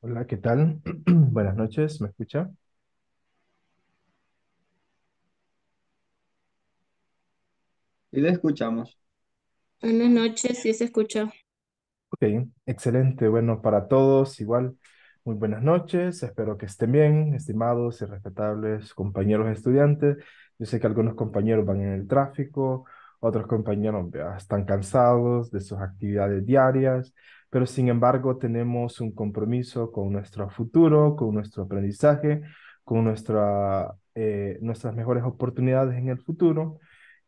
Hola, ¿qué tal? Buenas noches, ¿me escucha? Y le escuchamos. Buenas noches, sí se escucha. Ok, excelente. Bueno, para todos igual, muy buenas noches. Espero que estén bien, estimados y respetables compañeros estudiantes. Yo sé que algunos compañeros van en el tráfico, otros compañeros están cansados de sus actividades diarias, pero sin embargo tenemos un compromiso con nuestro futuro, con nuestro aprendizaje, con nuestra, eh, nuestras mejores oportunidades en el futuro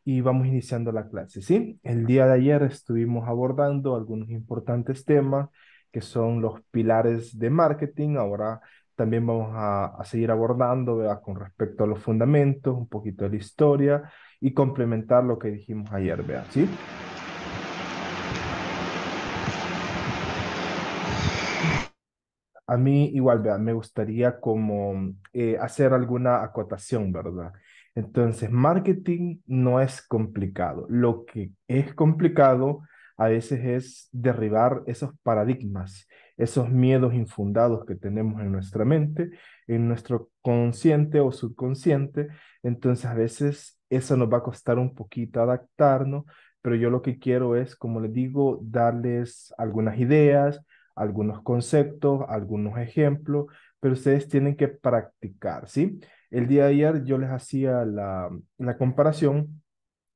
y vamos iniciando la clase, ¿sí? El día de ayer estuvimos abordando algunos importantes temas que son los pilares de marketing, ahora también vamos a, seguir abordando con respecto a los fundamentos, un poquito de la historia y complementar lo que dijimos ayer, ¿verdad? ¿Sí? A mí igual, me gustaría como eh, hacer alguna acotación, ¿verdad? Entonces, marketing no es complicado. Lo que es complicado a veces es derribar esos paradigmas, esos miedos infundados que tenemos en nuestra mente, en nuestro consciente o subconsciente. Entonces, a veces eso nos va a costar un poquito adaptarnos, pero yo lo que quiero es, como les digo, darles algunas ideas, algunos conceptos, algunos ejemplos, pero ustedes tienen que practicar, ¿sí? El día de ayer yo les hacía la, comparación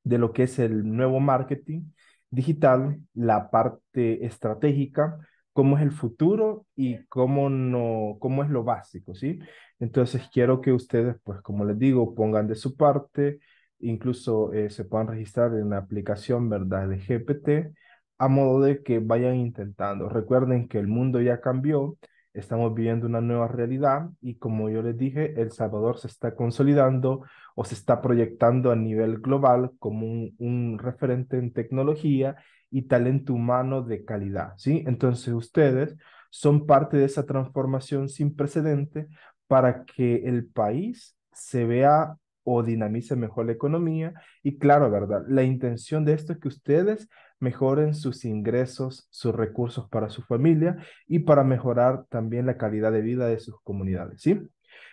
de lo que es el nuevo marketing digital, la parte estratégica, cómo es el futuro y cómo, no, cómo es lo básico, ¿sí? Entonces quiero que ustedes, pues como les digo, pongan de su parte, incluso eh, se puedan registrar en la aplicación, ¿verdad? De GPT a modo de que vayan intentando. Recuerden que el mundo ya cambió, estamos viviendo una nueva realidad y como yo les dije, El Salvador se está consolidando o se está proyectando a nivel global como un, referente en tecnología y talento humano de calidad, ¿sí? Entonces ustedes son parte de esa transformación sin precedente para que el país se vea o dinamice mejor la economía. Y claro, ¿verdad? La intención de esto es que ustedes mejoren sus ingresos, sus recursos para su familia y para mejorar también la calidad de vida de sus comunidades, ¿sí?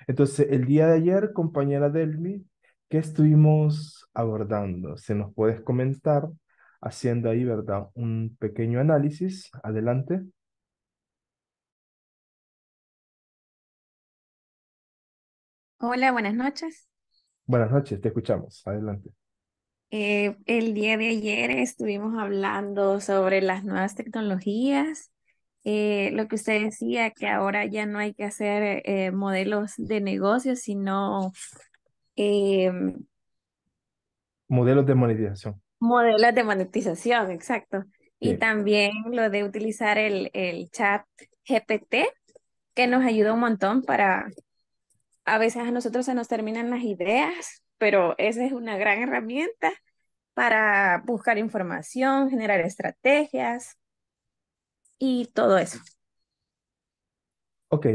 Entonces, el día de ayer, compañera Delmi, ¿qué estuvimos abordando? ¿Se nos puedes comentar haciendo ahí, verdad, un pequeño análisis? Adelante. Hola, buenas noches. Buenas noches, te escuchamos. Adelante. Eh, el día de ayer estuvimos hablando sobre las nuevas tecnologías, eh, lo que usted decía, que ahora ya no hay que hacer eh, modelos de negocio, sino... Em, modelos de monetización. Modelos de monetización, exacto. Y también lo de utilizar el, el chat GPT, que nos ayuda un montón para... A veces a nosotros se nos terminan las ideas pero esa es una gran herramienta para buscar información, generar estrategias y todo eso. Ok,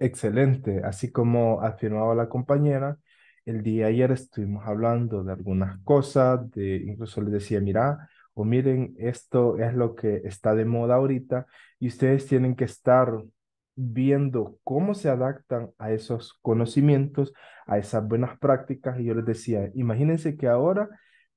excelente. Así como afirmaba la compañera, el día ayer estuvimos hablando de algunas cosas, de incluso le decía, mira, o miren, esto es lo que está de moda ahorita y ustedes tienen que estar viendo cómo se adaptan a esos conocimientos, a esas buenas prácticas. Y yo les decía, imagínense que ahora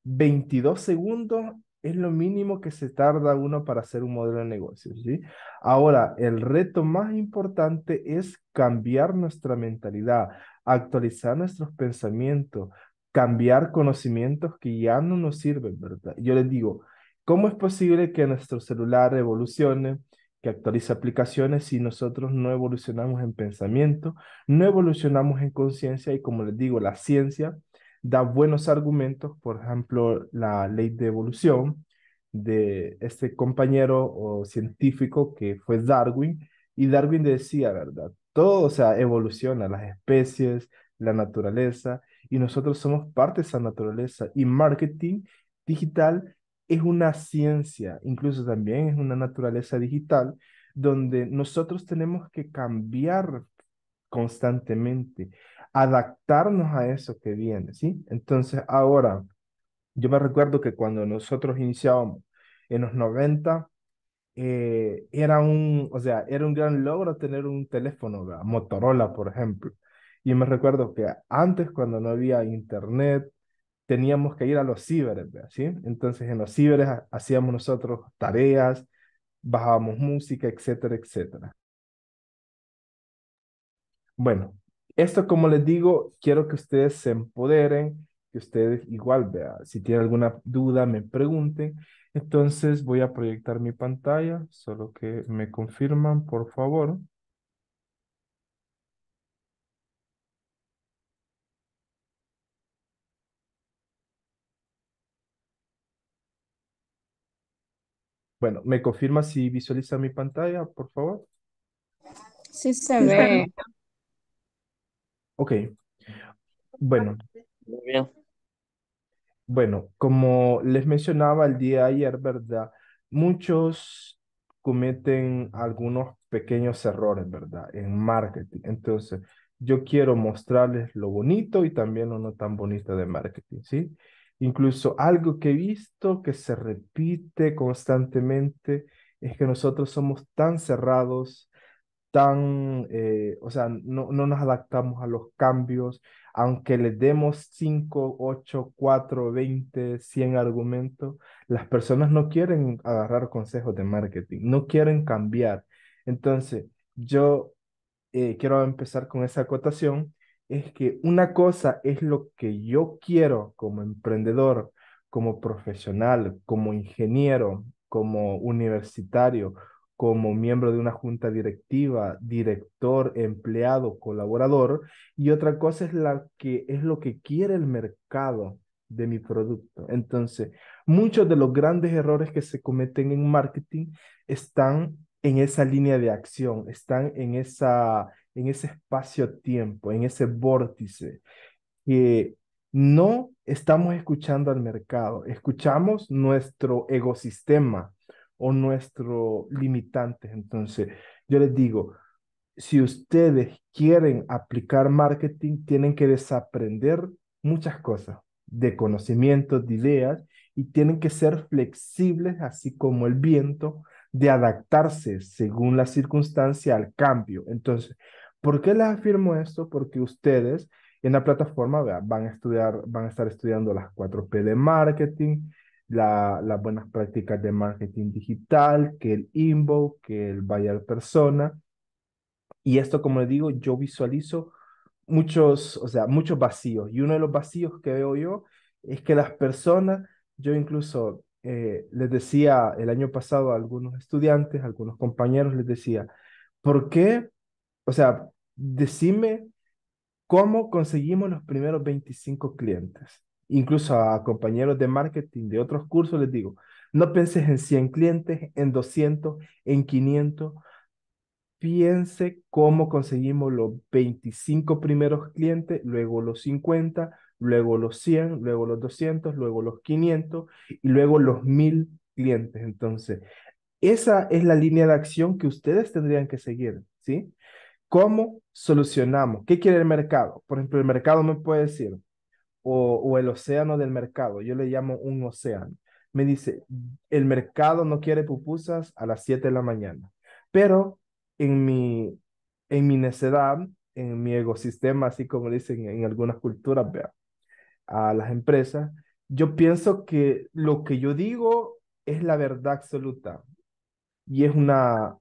22 segundos es lo mínimo que se tarda uno para hacer un modelo de negocio. ¿sí? Ahora, el reto más importante es cambiar nuestra mentalidad, actualizar nuestros pensamientos, cambiar conocimientos que ya no nos sirven, ¿verdad? Yo les digo, ¿cómo es posible que nuestro celular evolucione? que actualiza aplicaciones si nosotros no evolucionamos en pensamiento, no evolucionamos en conciencia y como les digo, la ciencia da buenos argumentos, por ejemplo, la ley de evolución de este compañero o científico que fue Darwin, y Darwin decía, ¿verdad? Todo, o evoluciona, las especies, la naturaleza, y nosotros somos parte de esa naturaleza, y marketing digital es una ciencia, incluso también es una naturaleza digital, donde nosotros tenemos que cambiar constantemente, adaptarnos a eso que viene, ¿sí? Entonces, ahora, yo me recuerdo que cuando nosotros iniciábamos en los 90, eh, era un, o sea, era un gran logro tener un teléfono, Motorola, por ejemplo. Y me recuerdo que antes, cuando no había internet, teníamos que ir a los ciberes, ¿sí? Entonces en los ciberes hacíamos nosotros tareas, bajábamos música, etcétera, etcétera. Bueno, esto como les digo, quiero que ustedes se empoderen, que ustedes igual, vean si tienen alguna duda me pregunten. Entonces voy a proyectar mi pantalla, solo que me confirman, por favor. Bueno, ¿me confirma si visualiza mi pantalla, por favor? Sí se ve. Ok. Bueno. Muy bien. Bueno, como les mencionaba el día ayer, ¿verdad? Muchos cometen algunos pequeños errores, ¿verdad? En marketing. Entonces, yo quiero mostrarles lo bonito y también lo no tan bonito de marketing, ¿sí? Incluso algo que he visto que se repite constantemente es que nosotros somos tan cerrados, tan, eh, o sea, no, nos adaptamos a los cambios, aunque le demos 5, 8, 4, 20, 100 argumentos, las personas no quieren agarrar consejos de marketing, no quieren cambiar. Entonces, yo eh, quiero empezar con esa acotación es que una cosa es lo que yo quiero como emprendedor, como profesional, como ingeniero, como universitario, como miembro de una junta directiva, director, empleado, colaborador, y otra cosa es la que es lo que quiere el mercado de mi producto. Entonces, muchos de los grandes errores que se cometen en marketing están en esa línea de acción, están en esa en ese espacio-tiempo, en ese vórtice, que no estamos escuchando al mercado, escuchamos nuestro ecosistema o nuestro limitante... Entonces, yo les digo, si ustedes quieren aplicar marketing, tienen que desaprender muchas cosas de conocimientos, de ideas, y tienen que ser flexibles, así como el viento, de adaptarse según la circunstancia al cambio. Entonces, ¿Por qué les afirmo esto? Porque ustedes en la plataforma van a estudiar, van a estar estudiando las 4P de marketing, las buenas prácticas de marketing digital, que el Inbo, que el buyer persona. Y esto, como les digo, yo visualizo muchos, o sea, muchos vacíos. Y uno de los vacíos que veo yo es que las personas, yo incluso eh, les decía el año pasado a algunos estudiantes, a algunos compañeros, les decía, ¿por qué o sea, decime cómo conseguimos los primeros 25 clientes. Incluso a compañeros de marketing de otros cursos les digo, no pienses en 100 clientes, en 200, en 500. Piense cómo conseguimos los 25 primeros clientes, luego los 50, luego los 100, luego los 200, luego los 500 y luego los 1000 clientes. Entonces, esa es la línea de acción que ustedes tendrían que seguir, ¿sí? ¿Cómo solucionamos? ¿Qué quiere el mercado? Por ejemplo, el mercado me puede decir, o, el océano del mercado, yo le llamo un océano. Me dice, el mercado no quiere pupusas a las 7 de la mañana, pero en mi, en mi necedad, en mi ecosistema, así como dicen en algunas culturas, vea, a las empresas, yo pienso que lo que yo digo es la verdad absoluta y es una,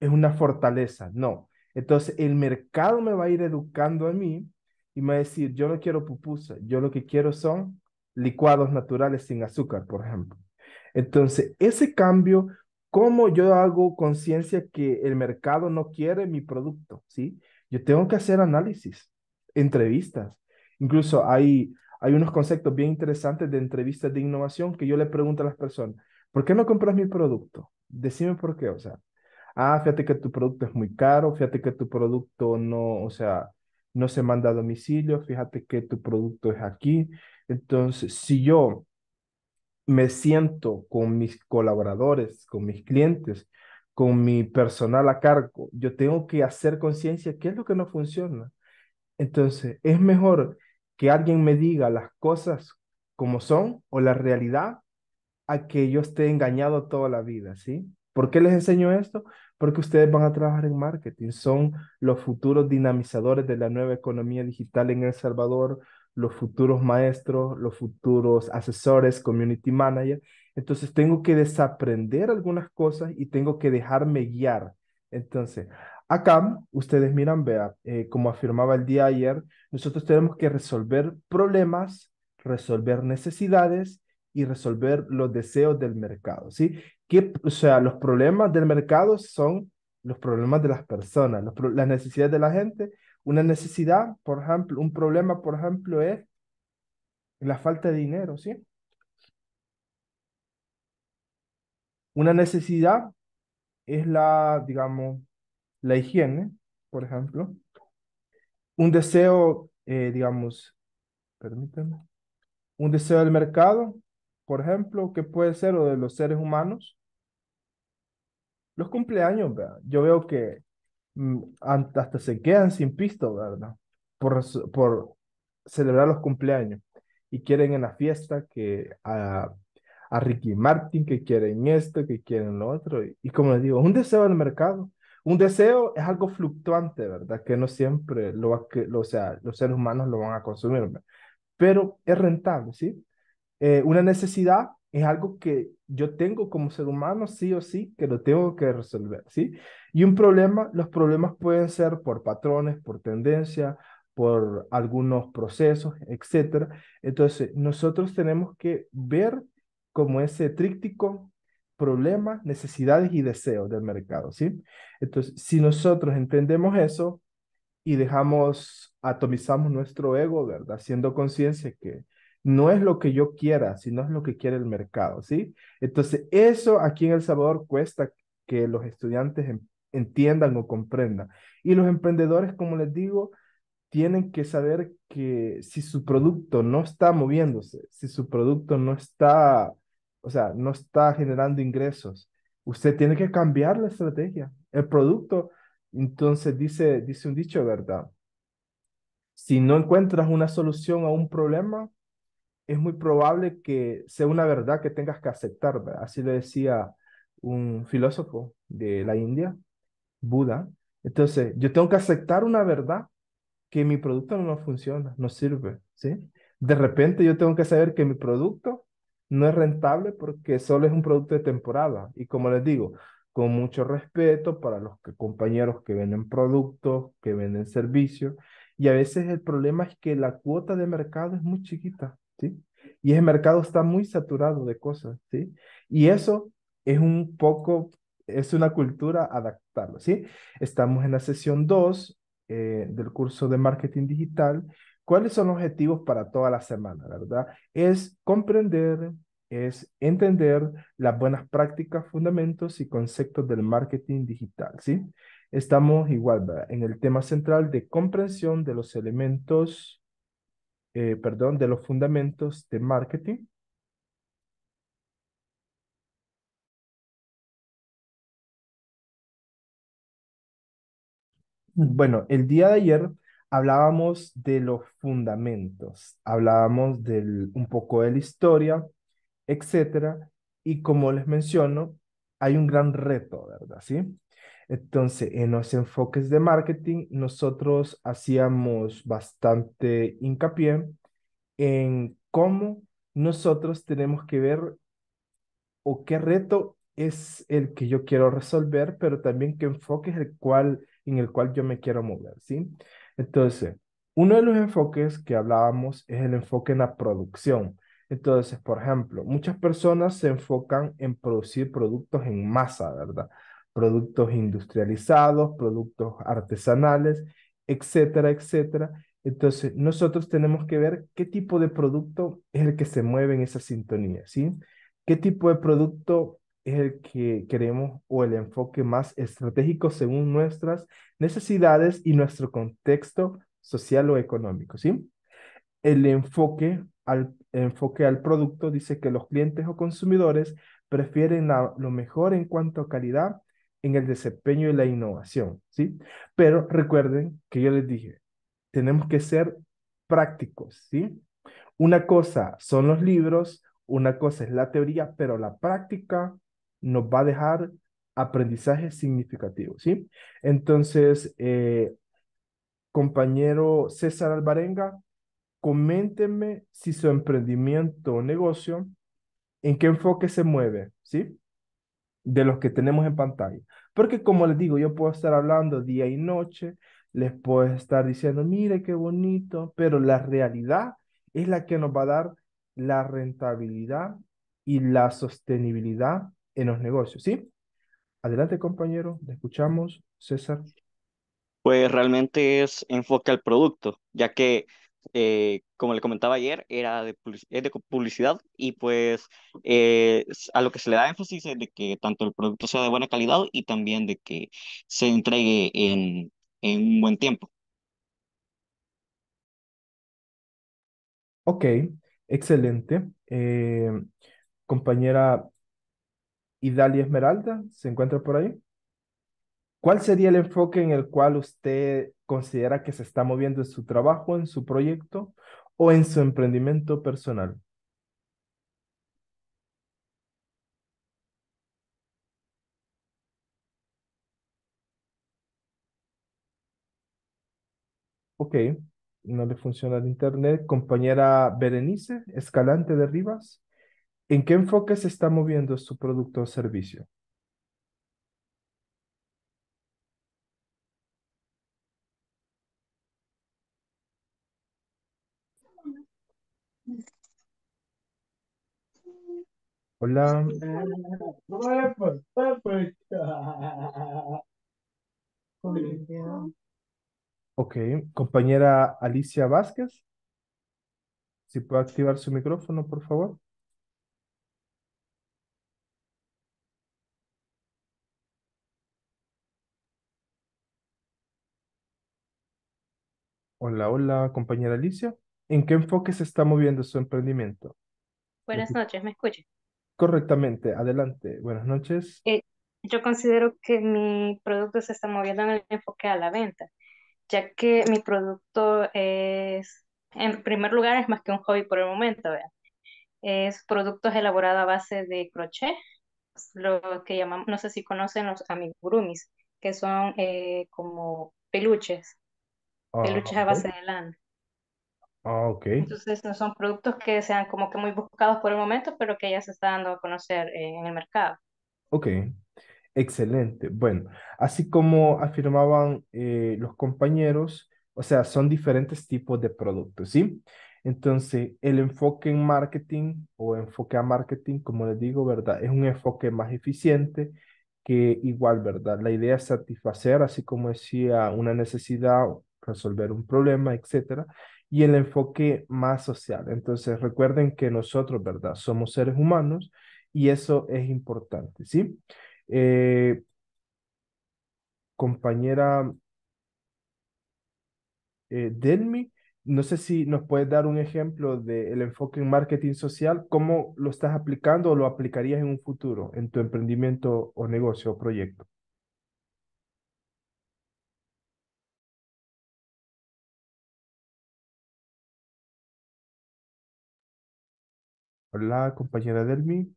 es una fortaleza. No, entonces, el mercado me va a ir educando a mí y me va a decir, yo no quiero pupusa, yo lo que quiero son licuados naturales sin azúcar, por ejemplo. Entonces, ese cambio, ¿cómo yo hago conciencia que el mercado no quiere mi producto? ¿Sí? Yo tengo que hacer análisis, entrevistas. Incluso hay, hay unos conceptos bien interesantes de entrevistas de innovación que yo le pregunto a las personas, ¿por qué no compras mi producto? Decime por qué, o sea, ah, fíjate que tu producto es muy caro, fíjate que tu producto no, o sea, no se manda a domicilio, fíjate que tu producto es aquí. Entonces, si yo me siento con mis colaboradores, con mis clientes, con mi personal a cargo, yo tengo que hacer conciencia qué es lo que no funciona. Entonces, es mejor que alguien me diga las cosas como son o la realidad a que yo esté engañado toda la vida, ¿sí? ¿Por qué les enseño esto? Porque ustedes van a trabajar en marketing, son los futuros dinamizadores de la nueva economía digital en El Salvador, los futuros maestros, los futuros asesores, community manager. Entonces tengo que desaprender algunas cosas y tengo que dejarme guiar. Entonces, acá ustedes miran, vea, eh, como afirmaba el día ayer, nosotros tenemos que resolver problemas, resolver necesidades y resolver los deseos del mercado, ¿sí? o sea, los problemas del mercado son los problemas de las personas, las necesidades de la gente. Una necesidad, por ejemplo, un problema, por ejemplo, es la falta de dinero, ¿sí? Una necesidad es la, digamos, la higiene, por ejemplo. Un deseo, eh, digamos, permíteme, un deseo del mercado, por ejemplo, que puede ser o de los seres humanos los cumpleaños, ¿verdad? yo veo que mm, hasta se quedan sin pisto, ¿verdad? Por, por celebrar los cumpleaños. Y quieren en la fiesta que a, a Ricky Martin, que quieren esto, que quieren lo otro. Y, como les digo, un deseo del mercado. Un deseo es algo fluctuante, ¿verdad? Que no siempre lo, que, o sea, los seres humanos lo van a consumir, ¿verdad? pero es rentable, ¿sí? Eh, una necesidad es algo que yo tengo como ser humano, sí o sí, que lo tengo que resolver, ¿sí? Y un problema, los problemas pueden ser por patrones, por tendencia, por algunos procesos, etc. Entonces, nosotros tenemos que ver como ese tríptico problema necesidades y deseos del mercado, ¿sí? Entonces, si nosotros entendemos eso y dejamos, atomizamos nuestro ego, ¿verdad? Siendo conciencia que no es lo que yo quiera, sino es lo que quiere el mercado, ¿sí? Entonces, eso aquí en El Salvador cuesta que los estudiantes em, entiendan o comprendan. Y los emprendedores, como les digo, tienen que saber que si su producto no está moviéndose, si su producto no está, o sea, no está generando ingresos, usted tiene que cambiar la estrategia, el producto. Entonces dice, dice un dicho, ¿verdad? Si no encuentras una solución a un problema, es muy probable que sea una verdad que tengas que aceptar. Así lo decía un filósofo de la India, Buda. Entonces, yo tengo que aceptar una verdad que mi producto no funciona, no sirve, ¿sí? De repente yo tengo que saber que mi producto no es rentable porque solo es un producto de temporada. Y como les digo, con mucho respeto para los compañeros que venden productos, que venden servicios. Y a veces el problema es que la cuota de mercado es muy chiquita. ¿sí? Y ese mercado está muy saturado de cosas, ¿sí? Y eso es un poco, es una cultura adaptarlo, ¿sí? Estamos en la sesión 2 eh, del curso de marketing digital. ¿Cuáles son los objetivos para toda la semana, verdad? Es comprender, es entender las buenas prácticas, fundamentos y conceptos del marketing digital, ¿sí? Estamos igual en el tema central de comprensión de los elementos eh, perdón, de los fundamentos de marketing. Bueno, el día de ayer hablábamos de los fundamentos, hablábamos del, un poco de la historia, etcétera, y como les menciono, hay un gran reto, ¿verdad? ¿Sí? Entonces, en los enfoques de marketing, nosotros hacíamos bastante hincapié en cómo nosotros tenemos que ver o qué reto es el que yo quiero resolver, pero también qué enfoque es el cual, en el cual yo me quiero mover, ¿sí? Entonces, uno de los enfoques que hablábamos es el enfoque en la producción. Entonces, por ejemplo, muchas personas se enfocan en producir productos en masa, ¿verdad? productos industrializados, productos artesanales, etcétera, etcétera. Entonces, nosotros tenemos que ver qué tipo de producto es el que se mueve en esa sintonía, ¿sí? ¿Qué tipo de producto es el que queremos o el enfoque más estratégico según nuestras necesidades y nuestro contexto social o económico, ¿sí? El enfoque al, enfoque al producto dice que los clientes o consumidores prefieren lo mejor en cuanto a calidad en el desempeño y la innovación, ¿sí? Pero recuerden que yo les dije, tenemos que ser prácticos, ¿sí? Una cosa son los libros, una cosa es la teoría, pero la práctica nos va a dejar aprendizaje significativo, ¿sí? Entonces, eh, compañero César Albarenga, coméntenme si su emprendimiento o negocio, en qué enfoque se mueve, ¿sí? de los que tenemos en pantalla. Porque como les digo, yo puedo estar hablando día y noche, les puedo estar diciendo, mire qué bonito, pero la realidad es la que nos va a dar la rentabilidad y la sostenibilidad en los negocios, ¿sí? Adelante, compañero, le escuchamos, César. Pues realmente es enfoque al producto, ya que eh, como le comentaba ayer, era de, es de publicidad y pues eh, a lo que se le da énfasis es de que tanto el producto sea de buena calidad y también de que se entregue en, en un buen tiempo. Ok, excelente. Eh, compañera Idalia Esmeralda, ¿se encuentra por ahí? ¿Cuál sería el enfoque en el cual usted considera que se está moviendo en su trabajo, en su proyecto? o en su emprendimiento personal? Ok, no le funciona el internet. Compañera Berenice Escalante de Rivas, ¿en qué enfoque se está moviendo su producto o servicio? Hola. Ok, compañera Alicia Vázquez. Si puede activar su micrófono, por favor. Hola, hola, compañera Alicia. ¿En qué enfoque se está moviendo su emprendimiento? Buenas noches, ¿me escucha? Correctamente, adelante. Buenas noches. Eh, yo considero que mi producto se está moviendo en el enfoque a la venta, ya que mi producto es, en primer lugar, es más que un hobby por el momento, Es productos elaborados a base de crochet, lo que llamamos, no sé si conocen los amigurumis, que son eh, como peluches, peluches a ah, base de lana. Ah, ok. Entonces, no son productos que sean como que muy buscados por el momento, pero que ya se está dando a conocer eh, en el mercado. Ok, excelente. Bueno, así como afirmaban eh, los compañeros, o sea, son diferentes tipos de productos, ¿sí? Entonces, el enfoque en marketing o enfoque a marketing, como les digo, ¿verdad? Es un enfoque más eficiente que igual, ¿verdad? La idea es satisfacer, así como decía, una necesidad, resolver un problema, etcétera y el enfoque más social. Entonces, recuerden que nosotros, ¿verdad? Somos seres humanos y eso es importante, ¿sí? Eh, compañera eh, Denmi, no sé si nos puedes dar un ejemplo del enfoque en marketing social, cómo lo estás aplicando o lo aplicarías en un futuro en tu emprendimiento o negocio o proyecto. Hola, compañera Delmi.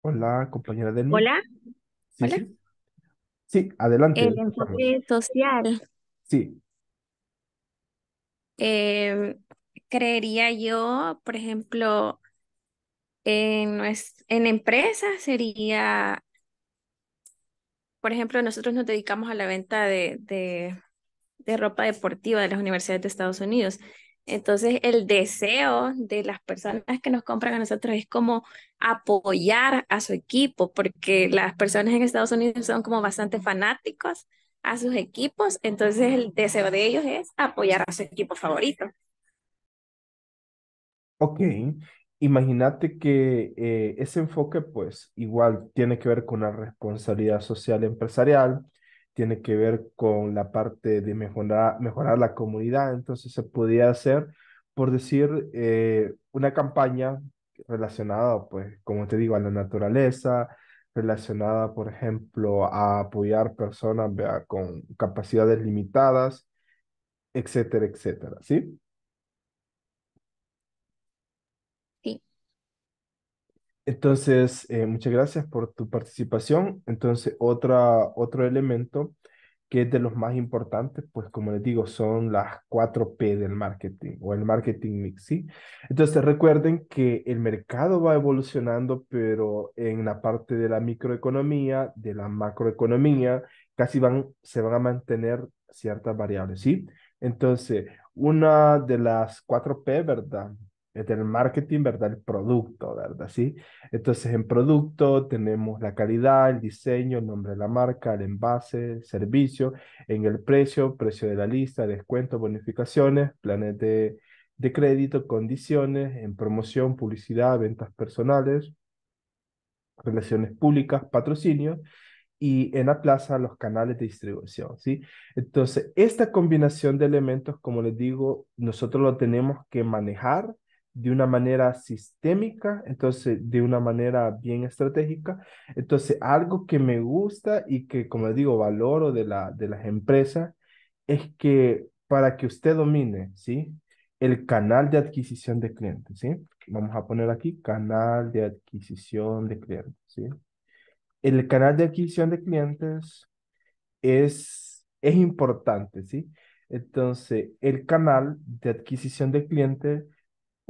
Hola, compañera Delmi. Hola, Sí, sí. adelante. El enfoque social, Sí, eh, creería yo, por ejemplo, en nuestro en empresas sería, por ejemplo, nosotros nos dedicamos a la venta de, ropa deportiva de las universidades de Estados Unidos. Entonces, el deseo de las personas que nos compran a nosotros es como apoyar a su equipo, porque las personas en Estados Unidos son como bastante fanáticos a sus equipos, entonces el deseo de ellos es apoyar a su equipo favorito. Ok, Imagínate que eh, ese enfoque, pues, igual tiene que ver con la responsabilidad social empresarial, tiene que ver con la parte de mejorar, mejorar la comunidad, entonces se podía hacer, por decir, eh, una campaña relacionada, pues, como te digo, a la naturaleza, relacionada, por ejemplo, a apoyar personas con capacidades limitadas, etcétera, etcétera, ¿sí? Entonces, eh, muchas gracias por tu participación. Entonces, otra, otro elemento que es de los más importantes, pues como les digo, son las 4P del marketing o el marketing mix, ¿sí? Entonces recuerden que el mercado va evolucionando, pero en la parte de la microeconomía, de la macroeconomía, casi van, se van a mantener ciertas variables, ¿sí? Entonces, una de las 4P, ¿verdad? Es el marketing, ¿verdad? El producto, ¿verdad? ¿Sí? Entonces, en producto tenemos la calidad, el diseño, el nombre de la marca, el envase, el servicio, en el precio, precio de la lista, descuento, bonificaciones, planes de, de crédito, condiciones, en promoción, publicidad, ventas personales, relaciones públicas, patrocinio y en la plaza los canales de distribución, ¿sí? Entonces, esta combinación de elementos, como les digo, nosotros lo tenemos que manejar de una manera sistémica, entonces de una manera bien estratégica. Entonces, algo que me gusta y que, como digo, valoro de, la, de las empresas es que para que usted domine, ¿sí? El canal de adquisición de clientes, ¿sí? Vamos a poner aquí canal de adquisición de clientes, ¿sí? El canal de adquisición de clientes es, es importante, ¿sí? Entonces, el canal de adquisición de clientes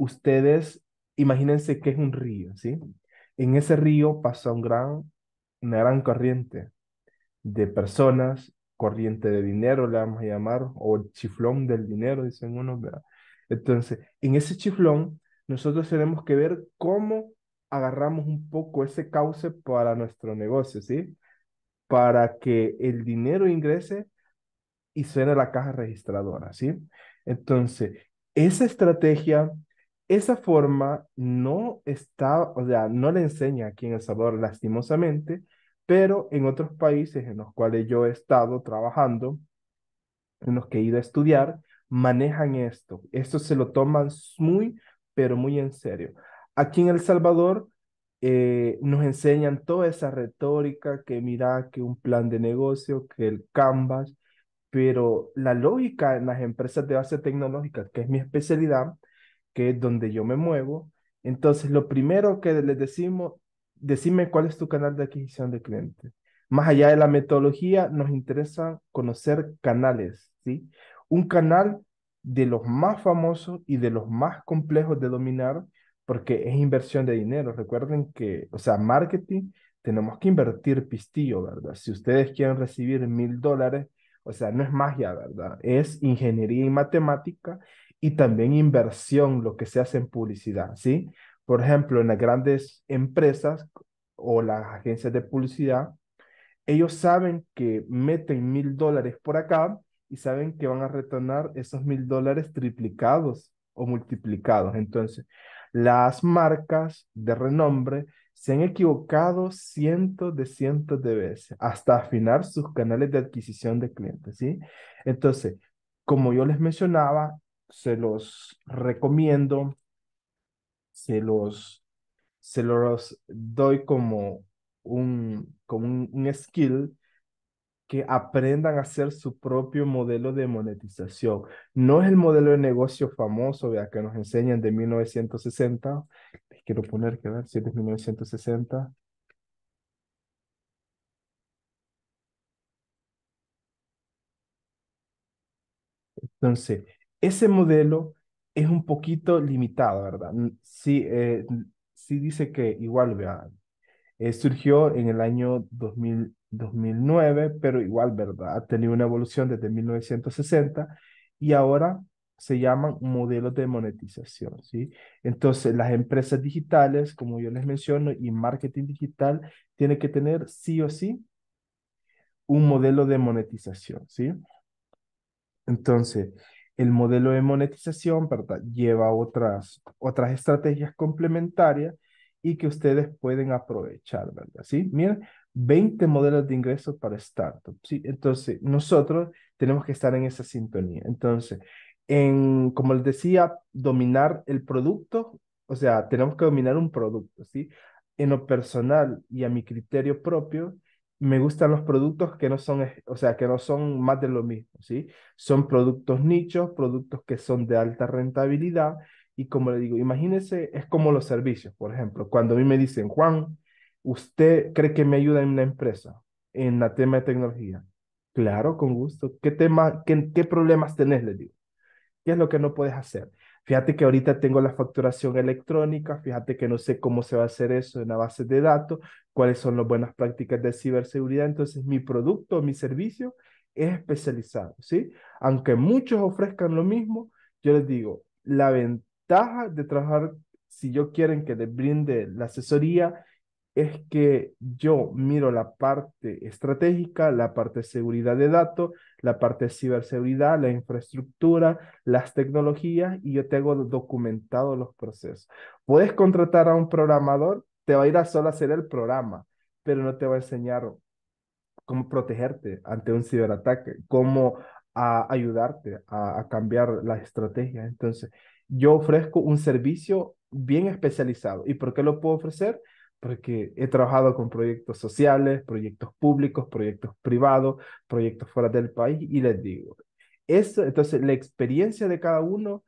ustedes imagínense que es un río, ¿sí? En ese río pasa un gran, una gran corriente de personas, corriente de dinero, le vamos a llamar, o el chiflón del dinero, dicen unos, ¿verdad? Entonces, en ese chiflón, nosotros tenemos que ver cómo agarramos un poco ese cauce para nuestro negocio, ¿sí? Para que el dinero ingrese y suene la caja registradora, ¿sí? Entonces, esa estrategia esa forma no está, o sea, no le enseña aquí en El Salvador lastimosamente, pero en otros países en los cuales yo he estado trabajando, en los que he ido a estudiar, manejan esto. Esto se lo toman muy, pero muy en serio. Aquí en El Salvador eh, nos enseñan toda esa retórica que mira que un plan de negocio, que el Canvas, pero la lógica en las empresas de base tecnológica, que es mi especialidad, que es donde yo me muevo. Entonces, lo primero que les decimos, decime cuál es tu canal de adquisición de clientes. Más allá de la metodología, nos interesa conocer canales, ¿sí? Un canal de los más famosos y de los más complejos de dominar, porque es inversión de dinero. Recuerden que, o sea, marketing, tenemos que invertir pistillo, ¿verdad? Si ustedes quieren recibir mil dólares, o sea, no es magia, ¿verdad? Es ingeniería y matemática y también inversión, lo que se hace en publicidad, ¿sí? Por ejemplo, en las grandes empresas o las agencias de publicidad, ellos saben que meten mil dólares por acá y saben que van a retornar esos mil dólares triplicados o multiplicados. Entonces, las marcas de renombre se han equivocado cientos de cientos de veces hasta afinar sus canales de adquisición de clientes, ¿sí? Entonces, como yo les mencionaba, se los recomiendo, se los, se los doy como un, como un, skill que aprendan a hacer su propio modelo de monetización. No es el modelo de negocio famoso que nos enseñan de 1960. Les quiero poner que ver si es de 1960. Entonces, ese modelo es un poquito limitado, ¿verdad? Sí, eh, sí dice que igual, vean. Eh, surgió en el año 2000, 2009, pero igual, ¿verdad? Ha tenido una evolución desde 1960 y ahora se llaman modelos de monetización, ¿sí? Entonces, las empresas digitales, como yo les menciono, y marketing digital, tiene que tener sí o sí un modelo de monetización, ¿sí? Entonces, el modelo de monetización ¿verdad? lleva otras, otras estrategias complementarias y que ustedes pueden aprovechar, ¿verdad? ¿Sí? Miren, 20 modelos de ingresos para startups, ¿sí? Entonces, nosotros tenemos que estar en esa sintonía. Entonces, en, como les decía, dominar el producto, o sea, tenemos que dominar un producto, ¿sí? En lo personal y a mi criterio propio, me gustan los productos que no son, o sea, que no son más de lo mismo, ¿sí? Son productos nichos, productos que son de alta rentabilidad y como le digo, imagínese, es como los servicios, por ejemplo, cuando a mí me dicen, Juan, ¿usted cree que me ayuda en una empresa en la tema de tecnología? Claro, con gusto. ¿Qué tema, qué, qué problemas tenés? Le digo. ¿Qué es lo que no puedes hacer? fíjate que ahorita tengo la facturación electrónica, fíjate que no sé cómo se va a hacer eso en la base de datos, cuáles son las buenas prácticas de ciberseguridad. Entonces, mi producto, mi servicio es especializado, ¿sí? Aunque muchos ofrezcan lo mismo, yo les digo, la ventaja de trabajar, si yo quieren que les brinde la asesoría, es que yo miro la parte estratégica, la parte de seguridad de datos, la parte de ciberseguridad, la infraestructura, las tecnologías y yo tengo documentados los procesos. Puedes contratar a un programador, te va a ir a solo hacer el programa, pero no te va a enseñar cómo protegerte ante un ciberataque, cómo a ayudarte a, a cambiar la estrategia. Entonces, yo ofrezco un servicio bien especializado. ¿Y por qué lo puedo ofrecer? porque he trabajado con proyectos sociales, proyectos públicos, proyectos privados, proyectos fuera del país, y les digo, eso, entonces la experiencia de cada uno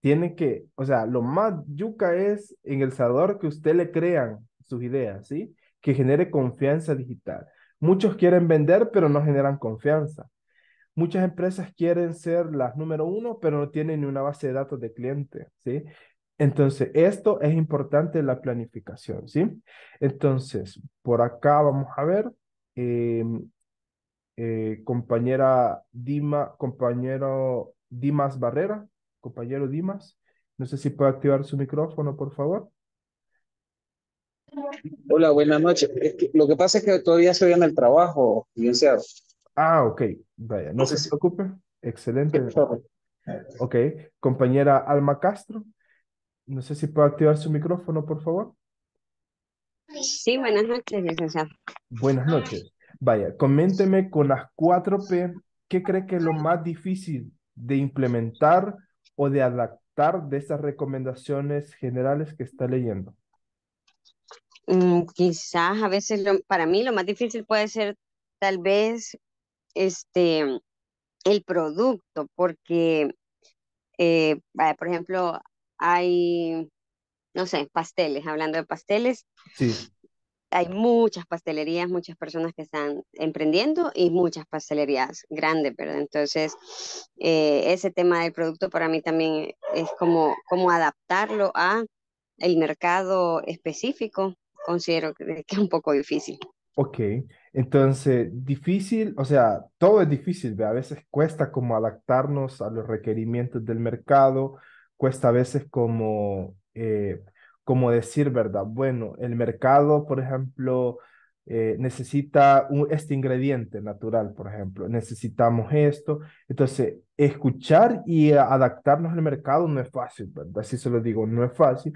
tiene que, o sea, lo más yuca es en El Salvador que usted le crean sus ideas, ¿sí? Que genere confianza digital. Muchos quieren vender, pero no generan confianza. Muchas empresas quieren ser las número uno, pero no tienen ni una base de datos de clientes, ¿sí? Entonces, esto es importante la planificación, ¿sí? Entonces, por acá vamos a ver, eh, eh, compañera Dima, compañero Dimas Barrera, compañero Dimas, no sé si puede activar su micrófono, por favor. Hola, buenas noches. lo que pasa es que todavía estoy en el trabajo, sea Ah, ok, vaya, no, se preocupe, excelente. Ok, compañera Alma Castro. No sé si puedo activar su micrófono, por favor. Sí, buenas noches, licenciado. Buenas noches. Vaya, coménteme con las 4P, ¿qué cree que es lo más difícil de implementar o de adaptar de estas recomendaciones generales que está leyendo? Mm, quizás a veces para mí lo más difícil puede ser tal vez este el producto, porque, eh, vaya, por ejemplo, hay, no sé, pasteles, hablando de pasteles. Sí. Hay muchas pastelerías, muchas personas que están emprendiendo y muchas pastelerías grandes, ¿verdad? Entonces, eh, ese tema del producto para mí también es como, como adaptarlo a el mercado específico, considero que es un poco difícil. Ok, entonces difícil, o sea, todo es difícil, a veces cuesta como adaptarnos a los requerimientos del mercado, cuesta a veces como, eh, como decir, ¿verdad? Bueno, el mercado, por ejemplo, eh, necesita este ingrediente natural, por ejemplo, necesitamos esto. Entonces, escuchar y adaptarnos al mercado no es fácil, ¿verdad? Así se lo digo, no es fácil.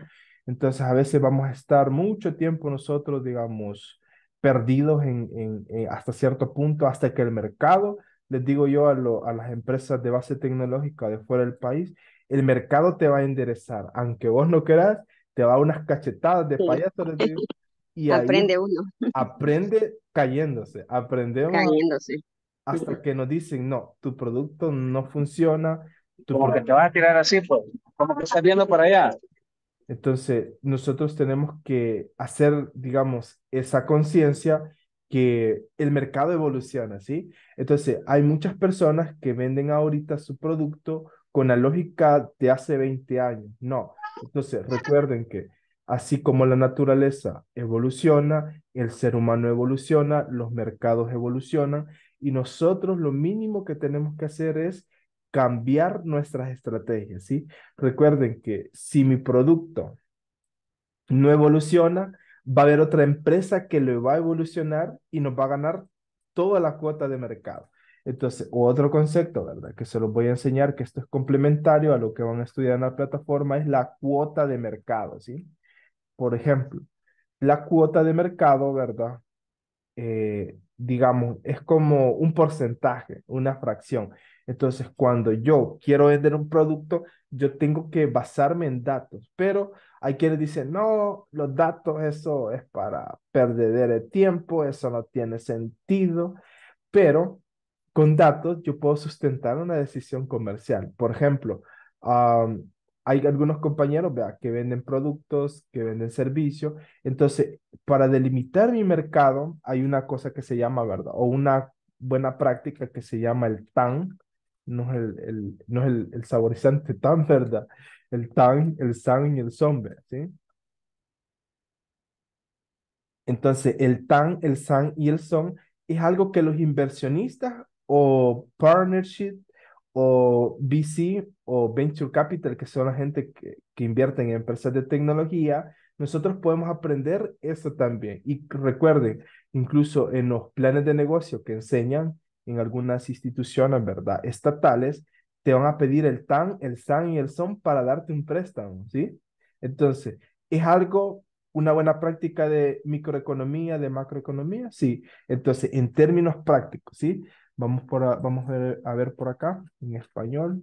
Entonces, a veces vamos a estar mucho tiempo nosotros, digamos, perdidos eh, hasta cierto punto, hasta que el mercado, les digo yo a, lo, a las empresas de base tecnológica de fuera del país, el mercado te va a enderezar, aunque vos no querás, te va a unas cachetadas de payaso. y aprende uno. Aprende cayéndose, aprendemos cayéndose. hasta que nos dicen, no, tu producto no funciona. Tu porque te vas a tirar así, pues, como que estás viendo para allá. Entonces, nosotros tenemos que hacer, digamos, esa conciencia que el mercado evoluciona, ¿sí? Entonces, hay muchas personas que venden ahorita su producto con la lógica de hace 20 años. No. Entonces, recuerden que así como la naturaleza evoluciona, el ser humano evoluciona, los mercados evolucionan y nosotros lo mínimo que tenemos que hacer es cambiar nuestras estrategias, ¿sí? Recuerden que si mi producto no evoluciona, va a haber otra empresa que lo va a evolucionar y nos va a ganar toda la cuota de mercado. Entonces, otro concepto, ¿verdad? Que se los voy a enseñar, que esto es complementario a lo que van a estudiar en la plataforma, es la cuota de mercado, ¿sí? Por ejemplo, la cuota de mercado, ¿verdad? Eh, digamos, es como un porcentaje, una fracción. Entonces, cuando yo quiero vender un producto, yo tengo que basarme en datos, pero hay quienes dicen, no, los datos, eso es para perder el tiempo, eso no tiene sentido, pero con datos yo puedo sustentar una decisión comercial. Por ejemplo, hay algunos compañeros ¿vea? que venden productos, que venden servicios. Entonces, para delimitar mi mercado, hay una cosa que se llama, ¿verdad? O una buena práctica que se llama el TAN. No es el, el no es el, saborizante TAN, ¿verdad? El TAN, el SAN y el son, ¿sí? Entonces, el TAN, el SAN y el son es algo que los inversionistas o partnership o VC o venture capital, que son la gente que, que invierte en empresas de tecnología, nosotros podemos aprender eso también. Y recuerden, incluso en los planes de negocio que enseñan en algunas instituciones, ¿verdad? Estatales, te van a pedir el TAN, el SAN y el SON para darte un préstamo, ¿sí? Entonces, ¿es algo, una buena práctica de microeconomía, de macroeconomía? Sí. Entonces, en términos prácticos, ¿sí? Vamos, por a, ver, por acá, en español.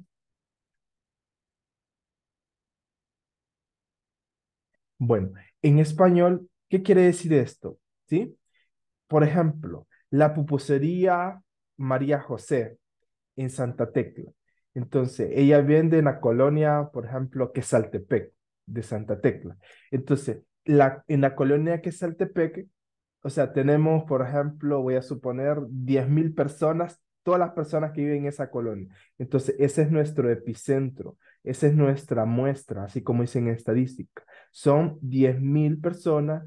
Bueno, en español, ¿qué quiere decir esto? ¿Sí? Por ejemplo, la pupusería María José en Santa Tecla. Entonces, ella vende en la colonia, por ejemplo, Quesaltepec de Santa Tecla. Entonces, la, en la colonia Quesaltepec o sea, tenemos, por ejemplo, voy a suponer 10.000 personas, todas las personas que viven en esa colonia. Entonces, ese es nuestro epicentro, esa es nuestra muestra, así como dicen en estadística. Son 10.000 personas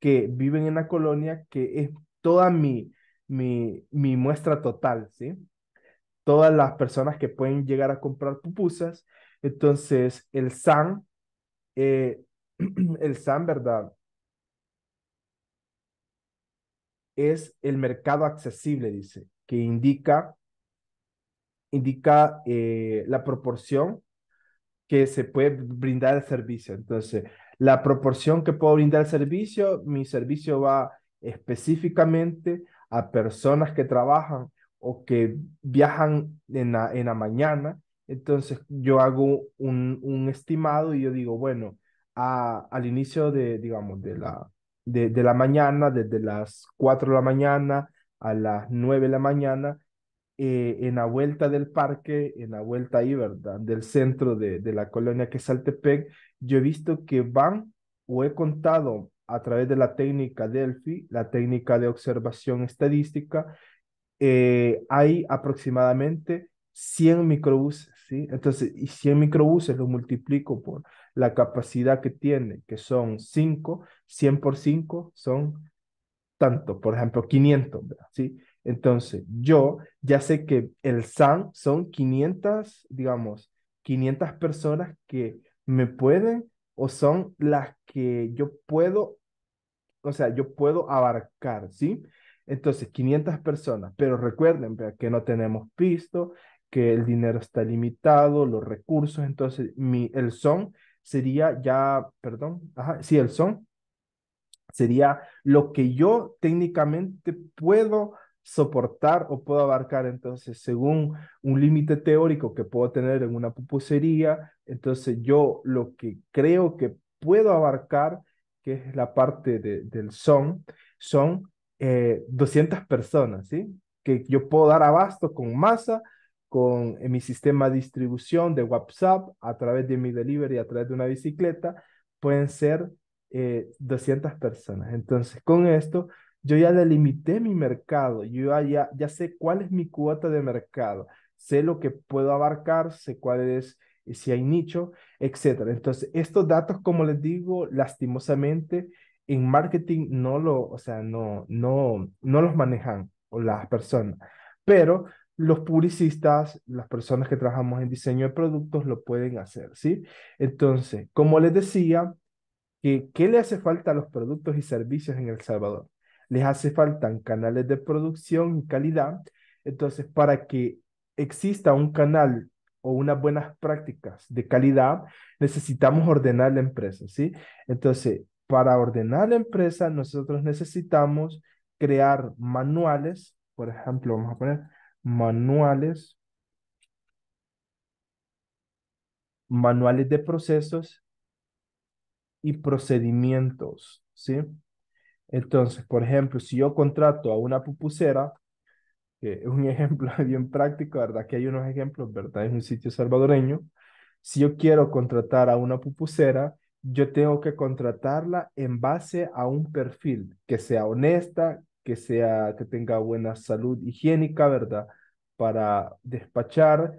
que viven en la colonia, que es toda mi, mi, mi muestra total, ¿sí? Todas las personas que pueden llegar a comprar pupusas. Entonces, el SAN, eh, el SAN, ¿verdad? es el mercado accesible, dice, que indica, indica eh, la proporción que se puede brindar el servicio. Entonces, la proporción que puedo brindar el servicio, mi servicio va específicamente a personas que trabajan o que viajan en la, en la mañana. Entonces, yo hago un, un estimado y yo digo, bueno, al inicio de, digamos, de la, de, la mañana, desde las 4 de la mañana a las 9 de la mañana, eh, en la vuelta del parque, en la vuelta ahí, ¿verdad? Del centro de, la colonia que es Altepec, yo he visto que van o he contado a través de la técnica Delphi, la técnica de observación estadística, eh, hay aproximadamente 100 microbuses, ¿sí? Entonces, y 100 microbuses lo multiplico por la capacidad que tiene, que son 5, 100 por 5 son tanto, por ejemplo, 500, ¿verdad? ¿sí? Entonces, yo ya sé que el SAN son 500, digamos, 500 personas que me pueden o son las que yo puedo, o sea, yo puedo abarcar, ¿sí? Entonces, 500 personas, pero recuerden que no tenemos visto que el dinero está limitado, los recursos, entonces mi, el son sería ya, perdón, sí, el son sería lo que yo técnicamente puedo soportar o puedo abarcar. Entonces, según un límite teórico que puedo tener en una pupusería, entonces yo lo que creo que puedo abarcar, que es la parte del son, son 200 eh, personas, ¿sí? Que yo puedo dar abasto con masa con mi sistema de distribución de WhatsApp a través de mi delivery, a través de una bicicleta, pueden ser 200 eh, personas. Entonces, con esto, yo ya delimité mi mercado, yo ya, ya sé cuál es mi cuota de mercado, sé lo que puedo abarcar, sé cuál es, eh, si hay nicho, etc. Entonces, estos datos, como les digo, lastimosamente, en marketing no lo, o sea, no, no, no los manejan las personas. Pero los publicistas, las personas que trabajamos en diseño de productos lo pueden hacer, ¿sí? Entonces, como les decía, ¿qué, qué le hace falta a los productos y servicios en El Salvador? Les hace falta canales de producción y calidad. Entonces, para que exista un canal o unas buenas prácticas de calidad, necesitamos ordenar la empresa, ¿sí? Entonces, para ordenar la empresa, nosotros necesitamos crear manuales, por ejemplo, vamos a poner manuales, manuales de procesos y procedimientos, ¿sí? Entonces, por ejemplo, si yo contrato a una pupusera, que es un ejemplo bien práctico, ¿verdad? Que hay unos ejemplos, ¿verdad? En un sitio salvadoreño. Si yo quiero contratar a una pupusera, yo tengo que contratarla en base a un perfil que sea honesta, que sea que tenga buena salud higiénica, ¿verdad? para despachar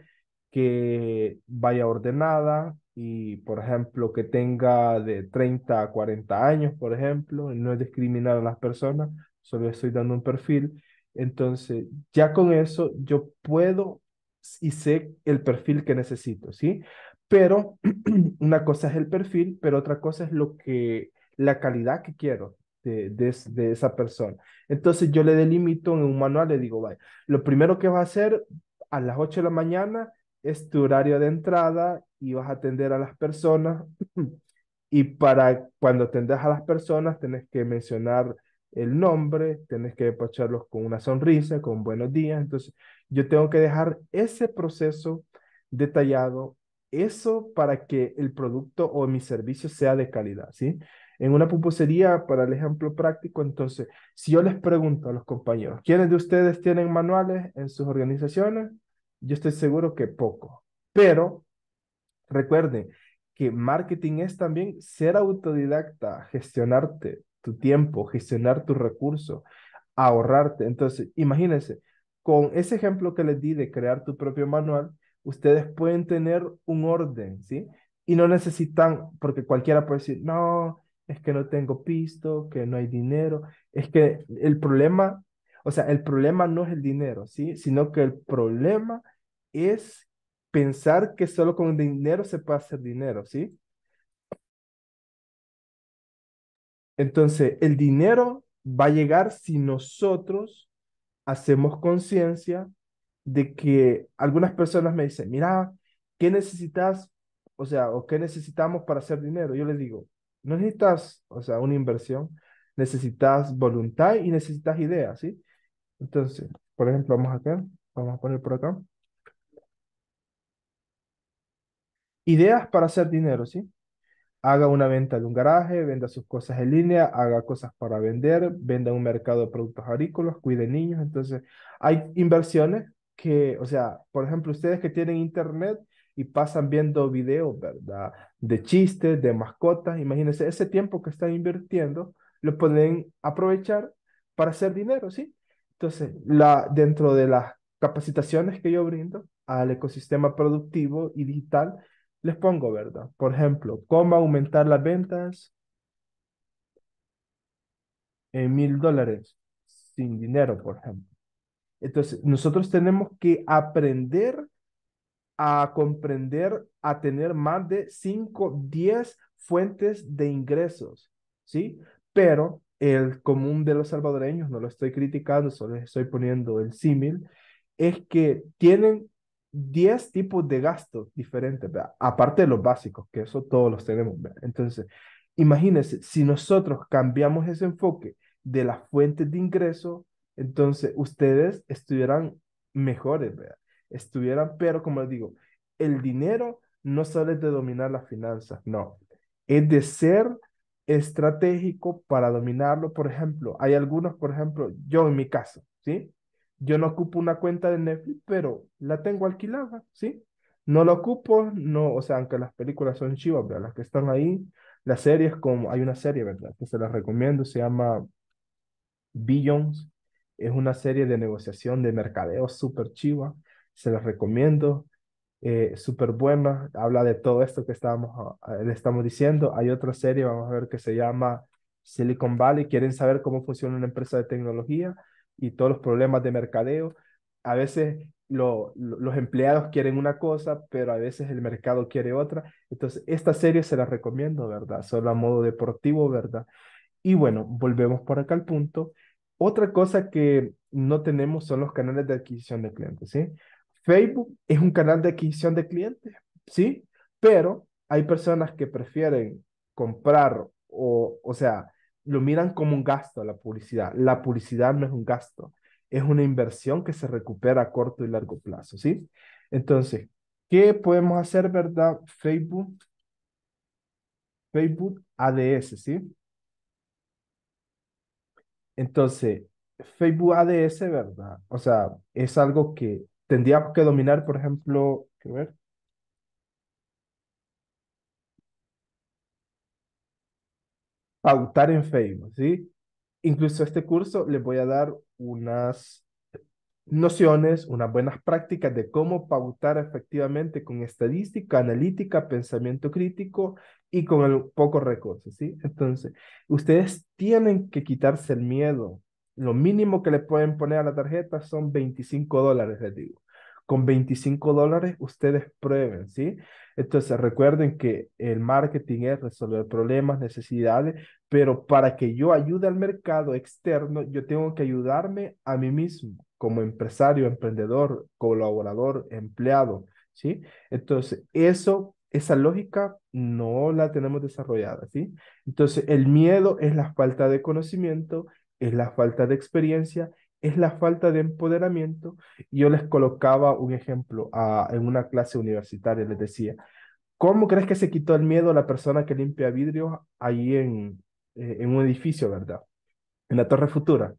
que vaya ordenada y, por ejemplo, que tenga de 30 a 40 años, por ejemplo, y no es discriminar a las personas, solo estoy dando un perfil. Entonces, ya con eso yo puedo y sé el perfil que necesito, ¿sí? Pero una cosa es el perfil, pero otra cosa es lo que, la calidad que quiero de, de, esa persona. Entonces yo le delimito en un manual, le digo, vaya, lo primero que vas a hacer a las 8 de la mañana es tu horario de entrada y vas a atender a las personas. y para cuando atendas a las personas, tenés que mencionar el nombre, tenés que despacharlos con una sonrisa, con buenos días. Entonces yo tengo que dejar ese proceso detallado eso para que el producto o mi servicio sea de calidad, ¿sí? En una pupusería, para el ejemplo práctico, entonces, si yo les pregunto a los compañeros, ¿quiénes de ustedes tienen manuales en sus organizaciones? Yo estoy seguro que poco. Pero recuerden que marketing es también ser autodidacta, gestionarte tu tiempo, gestionar tus recursos, ahorrarte. Entonces, imagínense, con ese ejemplo que les di de crear tu propio manual, ustedes pueden tener un orden, ¿sí? Y no necesitan, porque cualquiera puede decir, no, es que no tengo pisto, que no hay dinero, es que el problema, o sea, el problema no es el dinero, ¿sí? Sino que el problema es pensar que solo con dinero se puede hacer dinero, ¿sí? Entonces, el dinero va a llegar si nosotros hacemos conciencia de que algunas personas me dicen, mira, ¿qué necesitas? O sea, ¿o qué necesitamos para hacer dinero? Yo les digo, necesitas, o sea, una inversión, necesitas voluntad y necesitas ideas, ¿sí? Entonces, por ejemplo, vamos acá, vamos a poner por acá. Ideas para hacer dinero, ¿sí? Haga una venta de un garaje, venda sus cosas en línea, haga cosas para vender, venda un mercado de productos agrícolas, cuide niños. Entonces, hay inversiones que, o sea, por ejemplo, ustedes que tienen internet, y pasan viendo videos, ¿verdad? De chistes, de mascotas. Imagínense, ese tiempo que están invirtiendo lo pueden aprovechar para hacer dinero, ¿sí? Entonces, la, dentro de las capacitaciones que yo brindo al ecosistema productivo y digital, les pongo, ¿verdad? Por ejemplo, cómo aumentar las ventas en mil dólares sin dinero, por ejemplo. Entonces, nosotros tenemos que aprender a comprender, a tener más de 5, 10 fuentes de ingresos, ¿sí? Pero el común de los salvadoreños, no lo estoy criticando, solo estoy poniendo el símil, es que tienen 10 tipos de gastos diferentes, ¿verdad? aparte de los básicos, que eso todos los tenemos. ¿verdad? Entonces, imagínense, si nosotros cambiamos ese enfoque de las fuentes de ingresos, entonces ustedes estuvieran mejores, ¿verdad? estuvieran, pero como les digo, el dinero no sale de dominar las finanzas, no, es de ser estratégico para dominarlo. Por ejemplo, hay algunos, por ejemplo, yo en mi caso, ¿sí? Yo no ocupo una cuenta de Netflix, pero la tengo alquilada, ¿sí? No la ocupo, no, o sea, aunque las películas son chivas, ¿verdad? Las que están ahí, las series como, hay una serie, ¿verdad? Que se las recomiendo, se llama Billions, es una serie de negociación de mercadeo súper chiva se las recomiendo. Eh, súper buena, habla de todo esto que estábamos, ah, le estamos diciendo. Hay otra serie, vamos a ver, que se llama Silicon Valley. Quieren saber cómo funciona una empresa de tecnología y todos los problemas de mercadeo. A veces lo, los empleados quieren una cosa, pero a veces el mercado quiere otra. Entonces, esta serie se la recomiendo, ¿verdad? Solo a modo deportivo, ¿verdad? Y bueno, volvemos por acá al punto. Otra cosa que no tenemos son los canales de adquisición de clientes, ¿sí? Facebook es un canal de adquisición de clientes, ¿sí? Pero hay personas que prefieren comprar o, o sea, lo miran como un gasto la publicidad. La publicidad no es un gasto, es una inversión que se recupera a corto y largo plazo, ¿sí? Entonces, ¿qué podemos hacer, verdad? Facebook, Facebook ADS, ¿sí? Entonces, Facebook ADS, ¿verdad? O sea, es algo que tendría que dominar, por ejemplo, pautar en Facebook, ¿sí? Incluso este curso les voy a dar unas nociones, unas buenas prácticas de cómo pautar efectivamente con estadística, analítica, pensamiento crítico y con el pocos recursos, ¿sí? Entonces, ustedes tienen que quitarse el miedo lo mínimo que le pueden poner a la tarjeta son 25 dólares, les digo. Con 25 dólares ustedes prueben, ¿sí? Entonces recuerden que el marketing es resolver problemas, necesidades, pero para que yo ayude al mercado externo, yo tengo que ayudarme a mí mismo como empresario, emprendedor, colaborador, empleado, ¿sí? Entonces, eso, esa lógica no la tenemos desarrollada, ¿sí? Entonces, el miedo es la falta de conocimiento es la falta de experiencia, es la falta de empoderamiento. Y yo les colocaba un ejemplo en una clase universitaria, les decía, ¿cómo crees que se quitó el miedo a la persona que limpia vidrios ahí e, en, un edificio, verdad? En la Torre Futura.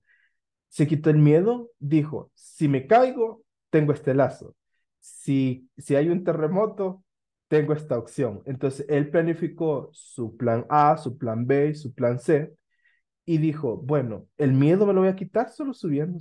Se quitó el miedo, dijo, si me caigo, tengo este lazo. Si, si hay un terremoto, tengo esta opción. Entonces, él planificó su plan A, su plan B, su plan C, y dijo, bueno, el miedo me lo voy a quitar solo subiendo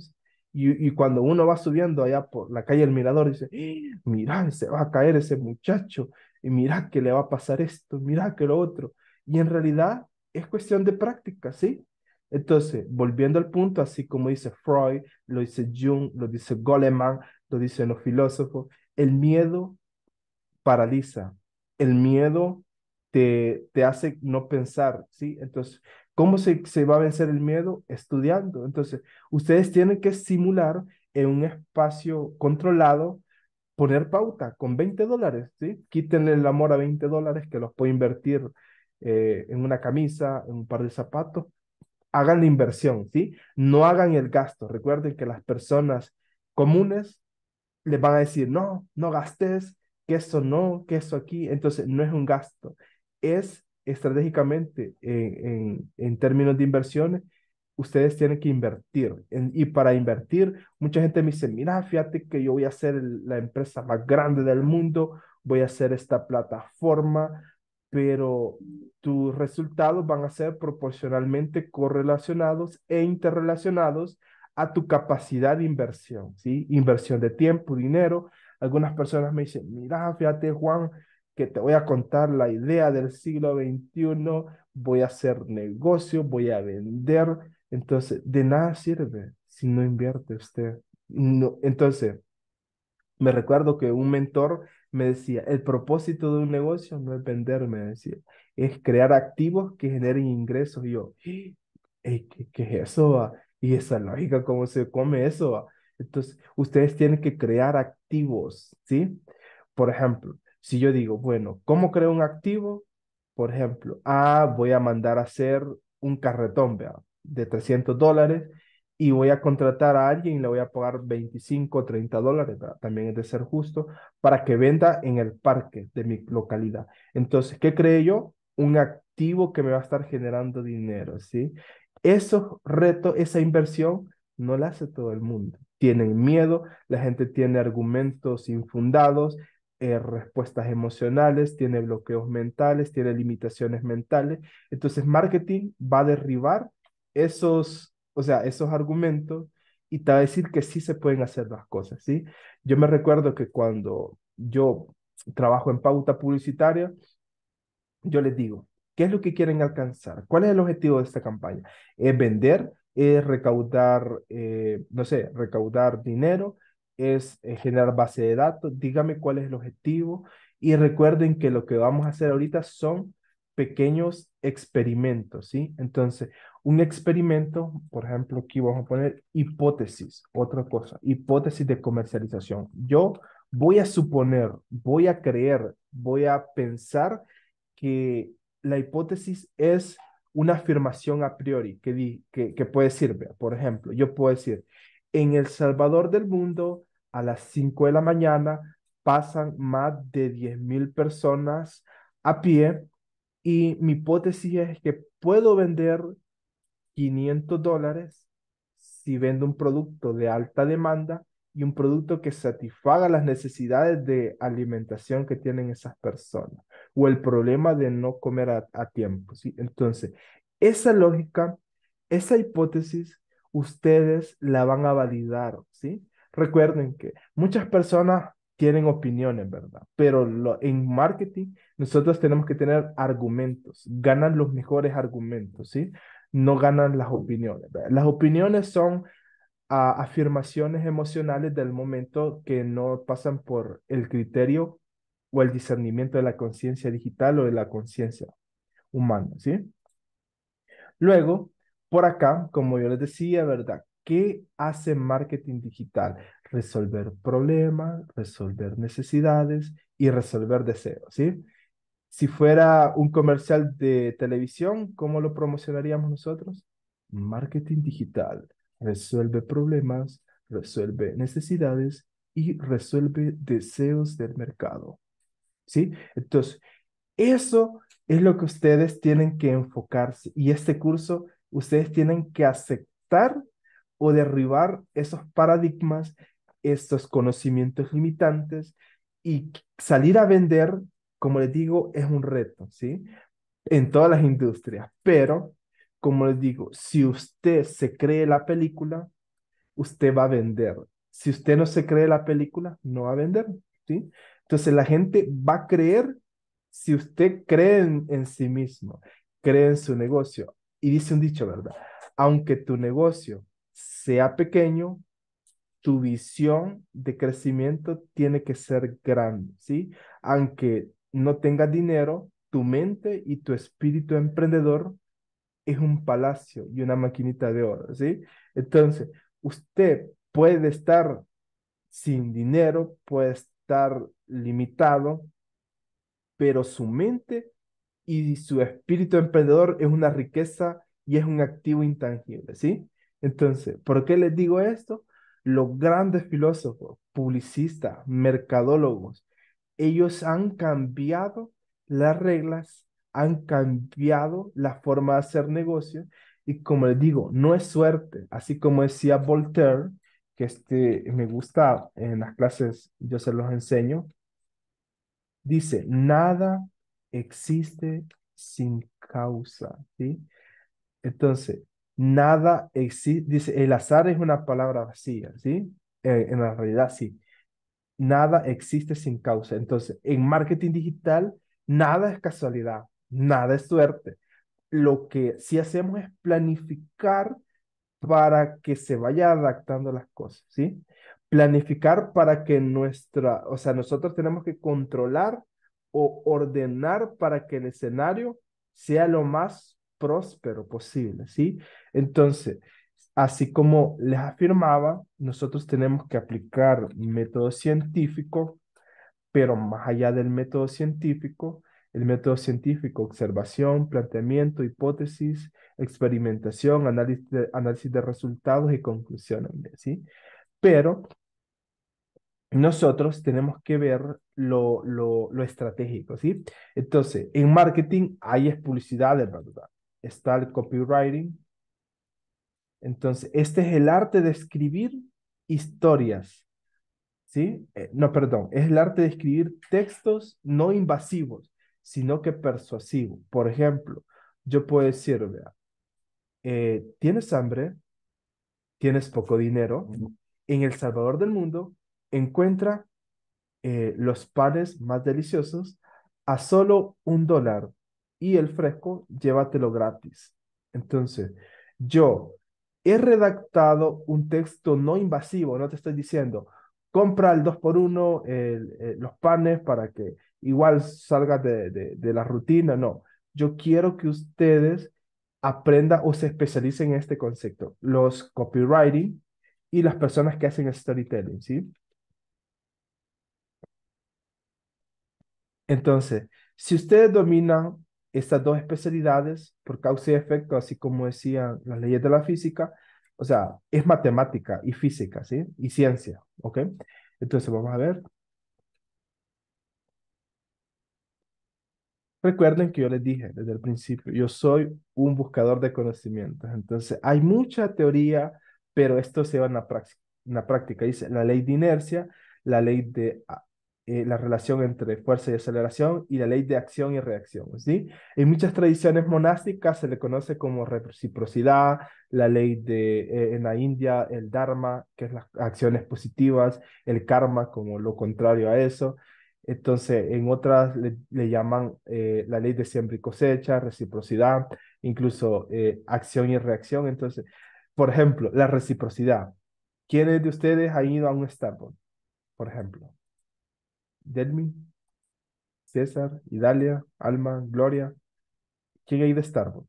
Y, cuando uno va subiendo allá por la calle del Mirador, dice, ¡Ah! mira, se va a caer ese muchacho, y mira que le va a pasar esto, mira que lo otro. Y en realidad es cuestión de práctica, ¿sí? Entonces, volviendo al punto, así como dice Freud, lo dice Jung, lo dice Goleman, lo dicen los filósofos, el miedo paraliza, el miedo te, te hace no pensar, ¿sí? Entonces, ¿Cómo se, va a vencer el miedo? Estudiando. Entonces, ustedes tienen que simular en un espacio controlado, poner pauta con 20 dólares, ¿sí? Quítenle el amor a 20 dólares que los puede invertir eh, en una camisa, en un par de zapatos. Hagan la inversión, ¿sí? No hagan el gasto. Recuerden que las personas comunes les van a decir, no, no gastes, que eso no, que eso aquí. Entonces, no es un gasto, es estratégicamente en, términos de inversiones, ustedes tienen que invertir. y para invertir, mucha gente me dice, mira, fíjate que yo voy a ser la empresa más grande del mundo, voy a hacer esta plataforma, pero tus resultados van a ser proporcionalmente correlacionados e interrelacionados a tu capacidad de inversión, ¿sí? Inversión de tiempo, dinero. Algunas personas me dicen, mira, fíjate Juan, que te voy a contar la idea del siglo XXI, voy a hacer negocio, voy a vender. Entonces, de nada sirve si no invierte usted. No, entonces, me recuerdo que un mentor me decía, el propósito de un negocio no es vender, me decía, es crear activos que generen ingresos. Y yo, ¿qué, qué es eso? Va? Y esa lógica, ¿cómo se come eso? Entonces, ustedes tienen que crear activos, ¿sí? Por ejemplo, si yo digo, bueno, ¿cómo creo un activo? Por ejemplo, ah, voy a mandar a hacer un carretón de 300 dólares y voy a contratar a alguien y le voy a pagar 25 o 30 dólares, también es de ser justo, para que venda en el parque de mi localidad. Entonces, ¿qué creo yo? Un activo que me va a estar generando dinero, ¿sí? Esos retos, esa inversión, no la hace todo el mundo. Tienen miedo, la gente tiene argumentos infundados, eh, respuestas emocionales, tiene bloqueos mentales, tiene limitaciones mentales. Entonces, marketing va a derribar esos, o sea, esos argumentos y te va a decir que sí se pueden hacer las cosas, ¿sí? Yo me recuerdo que cuando yo trabajo en pauta publicitaria, yo les digo, ¿qué es lo que quieren alcanzar? ¿Cuál es el objetivo de esta campaña? ¿Es vender? ¿Es recaudar, eh, no sé, recaudar dinero? es eh, generar base de datos, dígame cuál es el objetivo y recuerden que lo que vamos a hacer ahorita son pequeños experimentos, ¿sí? Entonces, un experimento, por ejemplo, aquí vamos a poner hipótesis, otra cosa, hipótesis de comercialización. Yo voy a suponer, voy a creer, voy a pensar que la hipótesis es una afirmación a priori que, di, que, puede decir, por ejemplo, yo puedo decir, en El Salvador del mundo a las 5 de la mañana pasan más de mil personas a pie y mi hipótesis es que puedo vender 500 dólares si vendo un producto de alta demanda y un producto que satisfaga las necesidades de alimentación que tienen esas personas o el problema de no comer a, a tiempo. ¿sí? Entonces, esa lógica, esa hipótesis, ustedes la van a validar, ¿sí? Recuerden que muchas personas tienen opiniones, ¿verdad? Pero en marketing nosotros tenemos que tener argumentos. Ganan los mejores argumentos, ¿sí? No ganan las opiniones. Las opiniones son ah, afirmaciones emocionales del momento que no pasan por el criterio o el discernimiento de la conciencia digital o de la conciencia humana, ¿sí? Luego, por acá, como yo les decía, ¿verdad? ¿Qué hace marketing digital? Resolver problemas, resolver necesidades y resolver deseos, ¿sí? Si fuera un comercial de televisión, ¿cómo lo promocionaríamos nosotros? Marketing digital resuelve problemas, resuelve necesidades y resuelve deseos del mercado. ¿Sí? Entonces, eso es lo que ustedes tienen que enfocarse y este curso ustedes tienen que aceptar o derribar esos paradigmas, estos conocimientos limitantes y salir a vender, como les digo, es un reto, ¿sí? En todas las industrias, pero como les digo, si usted se cree la película, usted va a vender. Si usted no se cree la película, no va a vender, ¿sí? Entonces la gente va a creer si usted cree en, en sí mismo, cree en su negocio. Y dice un dicho, ¿verdad? Aunque tu negocio sea pequeño, tu visión de crecimiento tiene que ser grande, ¿sí? Aunque no tengas dinero, tu mente y tu espíritu emprendedor es un palacio y una maquinita de oro, ¿sí? Entonces, usted puede estar sin dinero, puede estar limitado, pero su mente y su espíritu emprendedor es una riqueza y es un activo intangible, ¿sí? Entonces, ¿por qué les digo esto? Los grandes filósofos, publicistas, mercadólogos, ellos han cambiado las reglas, han cambiado la forma de hacer negocio y como les digo, no es suerte, así como decía Voltaire, que este me gusta en las clases, yo se los enseño, dice, nada existe sin causa, ¿sí? Entonces, nada existe, dice, el azar es una palabra vacía, ¿sí? Eh, en la realidad, sí. Nada existe sin causa. Entonces, en marketing digital, nada es casualidad, nada es suerte. Lo que sí hacemos es planificar para que se vaya adaptando las cosas, ¿sí? Planificar para que nuestra, o sea, nosotros tenemos que controlar o ordenar para que el escenario sea lo más próspero posible, ¿sí? Entonces, así como les afirmaba, nosotros tenemos que aplicar método científico, pero más allá del método científico, el método científico, observación, planteamiento, hipótesis, experimentación, análisis de, análisis de resultados y conclusiones, ¿sí? Pero nosotros tenemos que ver lo, lo, estratégico, ¿sí? Entonces, en marketing hay publicidad publicidad, ¿verdad? está el copywriting. Entonces, este es el arte de escribir historias. ¿Sí? Eh, no, perdón, es el arte de escribir textos no invasivos, sino que persuasivos. Por ejemplo, yo puedo decir, vea, eh, tienes hambre, tienes poco dinero, en El Salvador del Mundo encuentra eh, los panes más deliciosos a solo un dólar y el fresco, llévatelo gratis. Entonces, yo he redactado un texto no invasivo, no te estoy diciendo, compra el 2x1, eh, los panes para que igual salga de, la rutina, no. Yo quiero que ustedes aprendan o se especialicen en este concepto, los copywriting y las personas que hacen storytelling, ¿sí? Entonces, si ustedes dominan estas dos especialidades, por causa y efecto, así como decían las leyes de la física, o sea, es matemática y física, ¿sí? Y ciencia, ¿ok? Entonces vamos a ver. Recuerden que yo les dije desde el principio, yo soy un buscador de conocimientos. Entonces, hay mucha teoría, pero esto se va a la, práctica. Dice la ley de inercia, la ley de eh, la relación entre fuerza y aceleración y la ley de acción y reacción. ¿sí? En muchas tradiciones monásticas se le conoce como reciprocidad, la ley de, eh, en la India, el Dharma, que es las acciones positivas, el karma como lo contrario a eso. Entonces, en otras le, llaman eh, la ley de siembra y cosecha, reciprocidad, incluso acción y reacción. Entonces, por ejemplo, la reciprocidad. ¿Quiénes de ustedes han ido a un Starbucks, por ejemplo? Delmi, César, Idalia, Alma, Gloria. ¿Quién hay de Starbucks?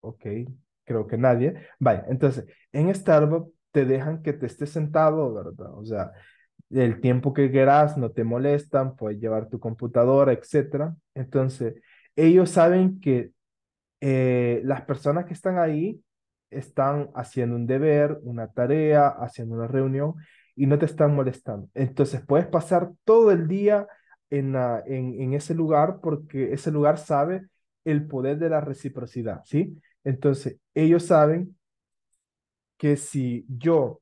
Ok, creo que nadie. Vaya, entonces, en Starbucks te dejan que te estés sentado, ¿verdad? O sea, el tiempo que quieras, no te molestan, puedes llevar tu computadora, etc Entonces, ellos saben que eh, las personas que están ahí están haciendo un deber, una tarea, haciendo una reunión y no te están molestando. Entonces puedes pasar todo el día en, en, en ese lugar porque ese lugar sabe el poder de la reciprocidad, ¿sí? Entonces ellos saben que si yo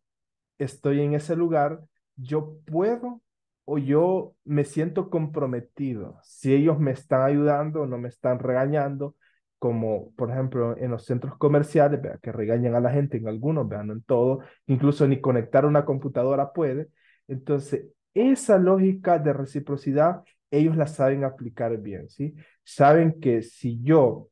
estoy en ese lugar, yo puedo o yo me siento comprometido. Si ellos me están ayudando, no me están regañando, como por ejemplo en los centros comerciales, que regañan a la gente en algunos, vean, en todo, incluso ni conectar una computadora puede. Entonces, esa lógica de reciprocidad, ellos la saben aplicar bien, ¿sí? Saben que si yo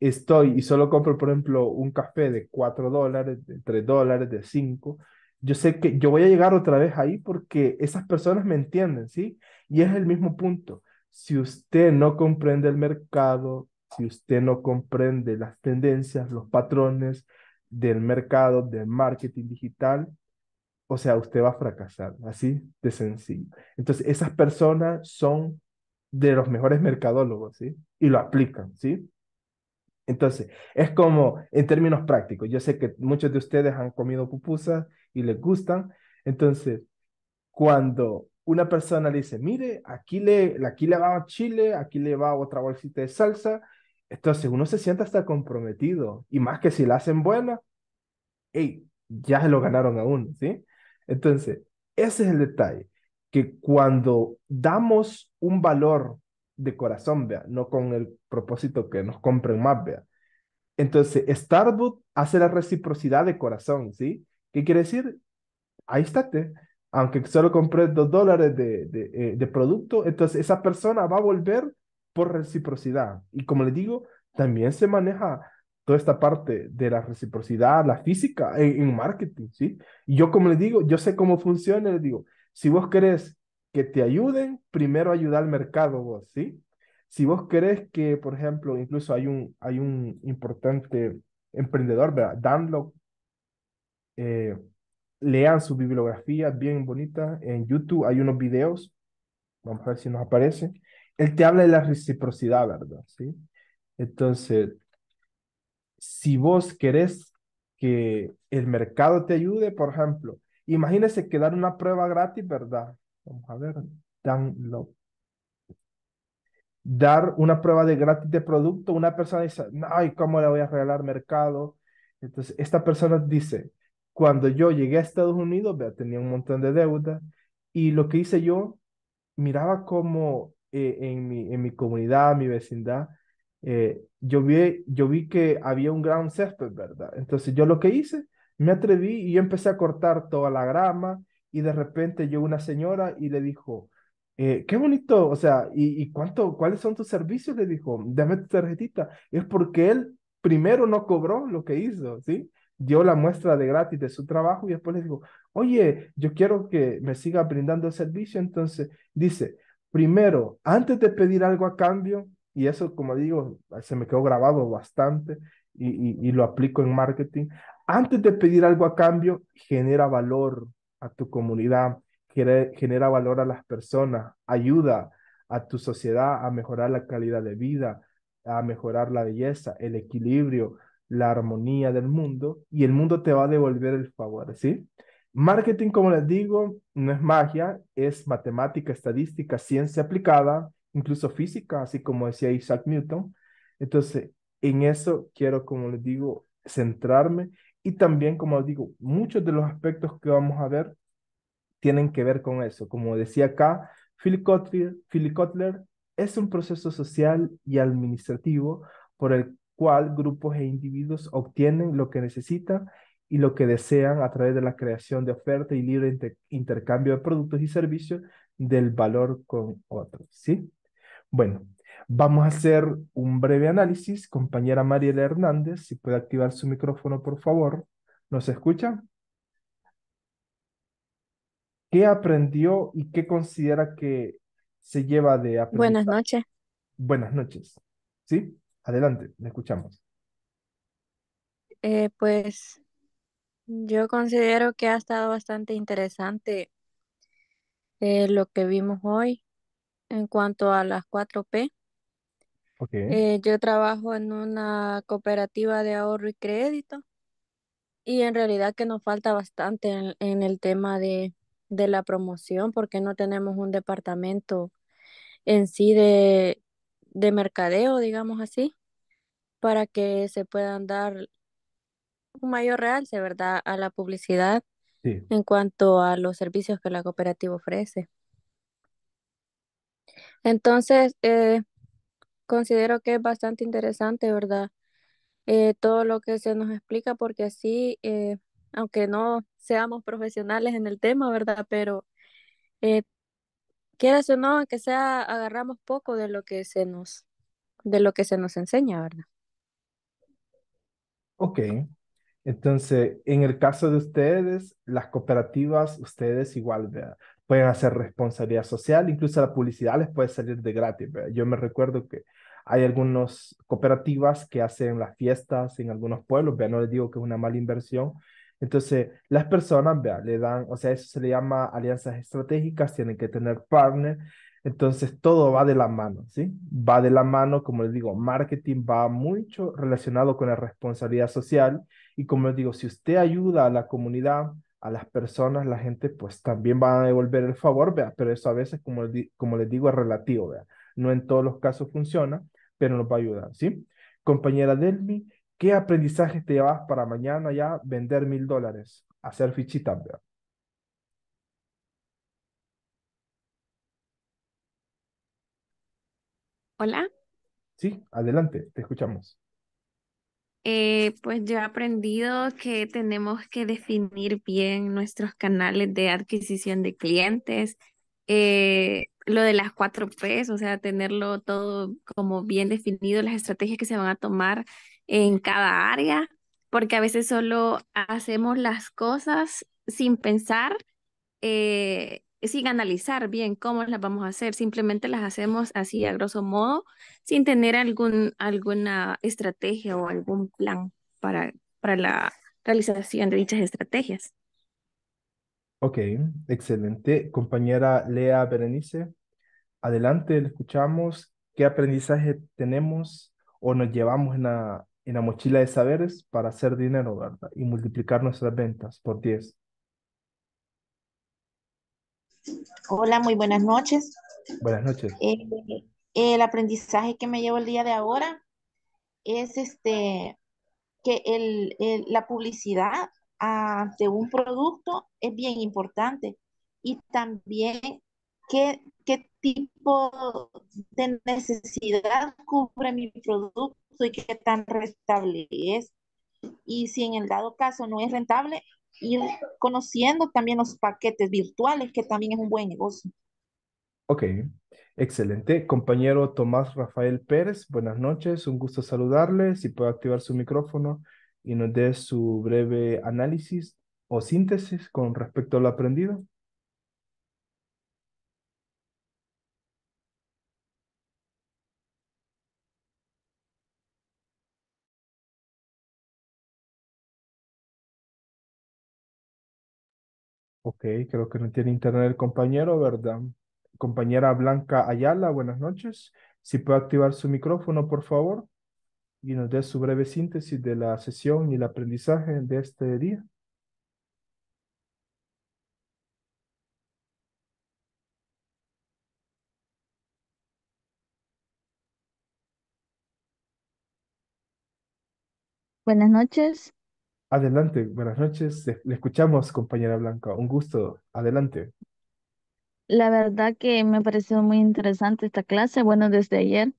estoy y solo compro, por ejemplo, un café de 4 dólares, de 3 dólares, de 5, yo sé que yo voy a llegar otra vez ahí porque esas personas me entienden, ¿sí? Y es el mismo punto. Si usted no comprende el mercado, si usted no comprende las tendencias, los patrones del mercado, del marketing digital, o sea, usted va a fracasar, así de sencillo. Entonces, esas personas son de los mejores mercadólogos, ¿sí? Y lo aplican, ¿sí? Entonces, es como en términos prácticos, yo sé que muchos de ustedes han comido pupusas y les gustan, entonces, cuando una persona le dice, mire, aquí le, aquí le va chile, aquí le va otra bolsita de salsa, entonces uno se siente hasta comprometido y más que si la hacen buena, hey, ya se lo ganaron a uno, ¿sí? Entonces, ese es el detalle, que cuando damos un valor de corazón, vea, no con el propósito que nos compren más, vea. Entonces, Starbucks hace la reciprocidad de corazón, ¿sí? ¿Qué quiere decir? Ahí está, aunque solo compré dos dólares eh, de producto, entonces esa persona va a volver por reciprocidad. Y como les digo, también se maneja toda esta parte de la reciprocidad, la física en, marketing, ¿sí? Y yo como les digo, yo sé cómo funciona, les digo, si vos querés que te ayuden, primero ayuda al mercado vos, ¿sí? Si vos querés que, por ejemplo, incluso hay un, hay un importante emprendedor, ¿verdad? Danlo, eh, lean su bibliografía bien bonita en YouTube, hay unos videos, vamos a ver si nos aparece él te habla de la reciprocidad, ¿verdad? ¿Sí? Entonces, si vos querés que el mercado te ayude, por ejemplo, imagínese que dar una prueba gratis, ¿verdad? Vamos a ver, download. Dar una prueba de gratis de producto, una persona dice, ay, ¿cómo le voy a regalar mercado? Entonces, esta persona dice, cuando yo llegué a Estados Unidos, vea, tenía un montón de deuda, y lo que hice yo, miraba como eh, en, mi, en mi comunidad, mi vecindad, eh, yo, vi, yo vi que había un gran césped, ¿verdad? Entonces yo lo que hice, me atreví y yo empecé a cortar toda la grama y de repente llegó una señora y le dijo, eh, qué bonito, o sea, ¿y, y cuánto, cuáles son tus servicios? Le dijo, dame tu tarjetita. Es porque él primero no cobró lo que hizo, ¿sí? Dio la muestra de gratis de su trabajo y después le dijo, oye, yo quiero que me siga brindando el servicio. Entonces dice, primero, antes de pedir algo a cambio, y eso, como digo, se me quedó grabado bastante y, lo aplico en marketing, antes de pedir algo a cambio, genera valor a tu comunidad, genera, genera valor a las personas, ayuda a tu sociedad a mejorar la calidad de vida, a mejorar la belleza, el equilibrio, la armonía del mundo y el mundo te va a devolver el favor, ¿sí? Marketing, como les digo, no es magia, es matemática, estadística, ciencia aplicada, incluso física, así como decía Isaac Newton. Entonces, en eso quiero, como les digo, centrarme y también, como les digo, muchos de los aspectos que vamos a ver tienen que ver con eso. Como decía acá, Philip Kotler, Kotler es un proceso social y administrativo por el cual grupos e individuos obtienen lo que necesitan y lo que desean a través de la creación de oferta y libre intercambio de productos y servicios del valor con otros, ¿sí? Bueno, vamos a hacer un breve análisis. Compañera Mariela Hernández, si puede activar su micrófono, por favor. ¿Nos escucha? ¿Qué aprendió y qué considera que se lleva de aprendizaje? Buenas noches. Buenas noches. ¿Sí? Adelante, le escuchamos. Eh, pues yo considero que ha estado bastante interesante eh, lo que vimos hoy en cuanto a las 4P. Eh, yo trabajo en una cooperativa de ahorro y crédito y en realidad que nos falta bastante en, el tema de, la promoción porque no tenemos un departamento en sí de, de mercadeo, digamos así, para que se puedan dar un mayor realce, ¿verdad?, a la publicidad en cuanto a los servicios que la cooperativa ofrece. Entonces, eh, considero que es bastante interesante, ¿verdad? Eh, todo lo que se nos explica, porque así, eh, aunque no seamos profesionales en el tema, ¿verdad? Pero quieras o no, que sea, agarramos poco de lo que se nos, de lo que se nos enseña, ¿verdad? Ok, entonces, en el caso de ustedes, las cooperativas, ustedes igual pueden hacer responsabilidad social, incluso la publicidad les puede salir de gratis. Yo me recuerdo que hay algunas cooperativas que hacen las fiestas en algunos pueblos, ¿verdad? no les digo que es una mala inversión. Entonces, las personas ¿verdad? le dan, o sea, eso se le llama alianzas estratégicas, tienen que tener partners, Entonces, todo va de la mano, ¿sí? Va de la mano, como les digo, marketing va mucho relacionado con la responsabilidad social y como les digo, si usted ayuda a la comunidad, a las personas, la gente pues también va a devolver el favor, ¿vea? pero eso a veces, como, como les digo, es relativo, ¿vea? no en todos los casos funciona, pero nos va a ayudar, ¿sí? Compañera Delmi, ¿qué aprendizaje te llevas para mañana ya vender mil dólares, hacer fichitas, ¿vea? Hola. Sí, adelante, te escuchamos. Eh, pues yo he aprendido que tenemos que definir bien nuestros canales de adquisición de clientes, eh, lo de las cuatro P's, o sea, tenerlo todo como bien definido, las estrategias que se van a tomar en cada área, porque a veces solo hacemos las cosas sin pensar eh, a analizar bien cómo las vamos a hacer, simplemente las hacemos así a grosso modo, sin tener algún, alguna estrategia o algún plan para, para la realización de dichas estrategias. Ok, excelente. Compañera Lea Berenice, adelante, le escuchamos. ¿Qué aprendizaje tenemos o nos llevamos en la, en la mochila de saberes para hacer dinero, verdad? Y multiplicar nuestras ventas por 10. Hola, muy buenas noches. Buenas noches. Eh, el aprendizaje que me llevo el día de ahora es este que la publicidad ah, de un producto es bien importante y también qué, qué tipo de necesidad cubre mi producto y qué tan rentable es. Y si en el dado caso no es rentable, ir conociendo también los paquetes virtuales, que también es un buen negocio. Ok, excelente. Compañero Tomás Rafael Pérez, buenas noches, un gusto saludarle. Si puede activar su micrófono y nos dé su breve análisis o síntesis con respecto a lo aprendido. Ok, creo que no tiene internet el compañero, ¿verdad? Compañera Blanca Ayala, buenas noches. Si puede activar su micrófono, por favor, y nos dé su breve síntesis de la sesión y el aprendizaje de este día. Buenas noches. Adelante, buenas noches. Le escuchamos, compañera Blanca. Un gusto. Adelante. La verdad que me pareció muy interesante esta clase, bueno, desde ayer,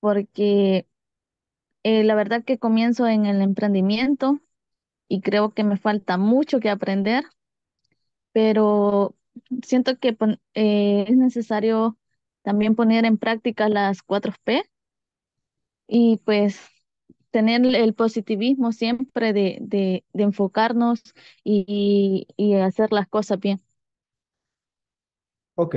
porque eh, la verdad que comienzo en el emprendimiento y creo que me falta mucho que aprender, pero siento que eh, es necesario también poner en práctica las cuatro p y pues tener el positivismo siempre de, enfocarnos y, hacer las cosas bien. Ok.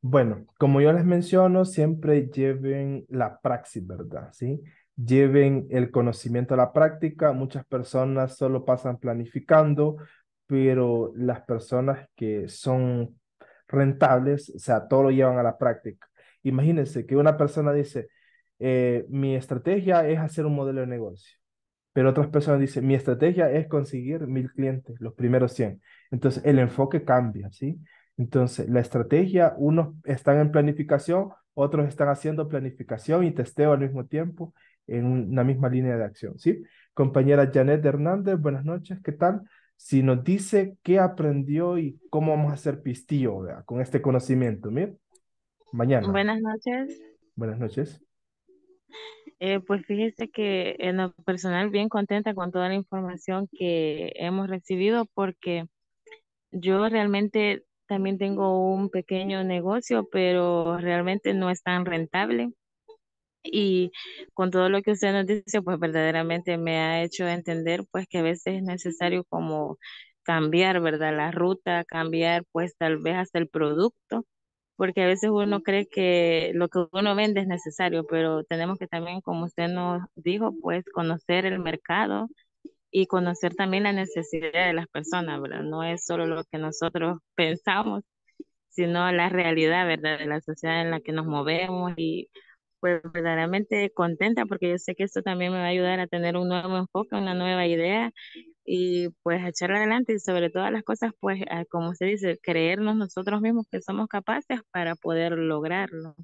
Bueno, como yo les menciono, siempre lleven la praxis, ¿verdad? ¿Sí? Lleven el conocimiento a la práctica. Muchas personas solo pasan planificando, pero las personas que son rentables, o sea, todo lo llevan a la práctica. Imagínense que una persona dice, eh, mi estrategia es hacer un modelo de negocio. Pero otras personas dicen, mi estrategia es conseguir mil clientes, los primeros 100. Entonces, el enfoque cambia, ¿sí? Entonces, la estrategia, unos están en planificación, otros están haciendo planificación y testeo al mismo tiempo en una misma línea de acción, ¿sí? Compañera Janet Hernández, buenas noches, ¿qué tal? Si nos dice qué aprendió y cómo vamos a hacer pistillo con este conocimiento, ¿mir? Mañana. Buenas noches. Buenas noches. Eh, pues fíjese que en lo personal bien contenta con toda la información que hemos recibido porque yo realmente también tengo un pequeño negocio, pero realmente no es tan rentable. Y con todo lo que usted nos dice, pues verdaderamente me ha hecho entender pues que a veces es necesario como cambiar, ¿verdad? La ruta, cambiar pues tal vez hasta el producto porque a veces uno cree que lo que uno vende es necesario, pero tenemos que también, como usted nos dijo, pues conocer el mercado y conocer también la necesidad de las personas, ¿verdad? No es solo lo que nosotros pensamos, sino la realidad, ¿verdad? De la sociedad en la que nos movemos y pues verdaderamente contenta porque yo sé que esto también me va a ayudar a tener un nuevo enfoque, una nueva idea y pues a echarla adelante y sobre todas las cosas pues como se dice, creernos nosotros mismos que somos capaces para poder lograrlo.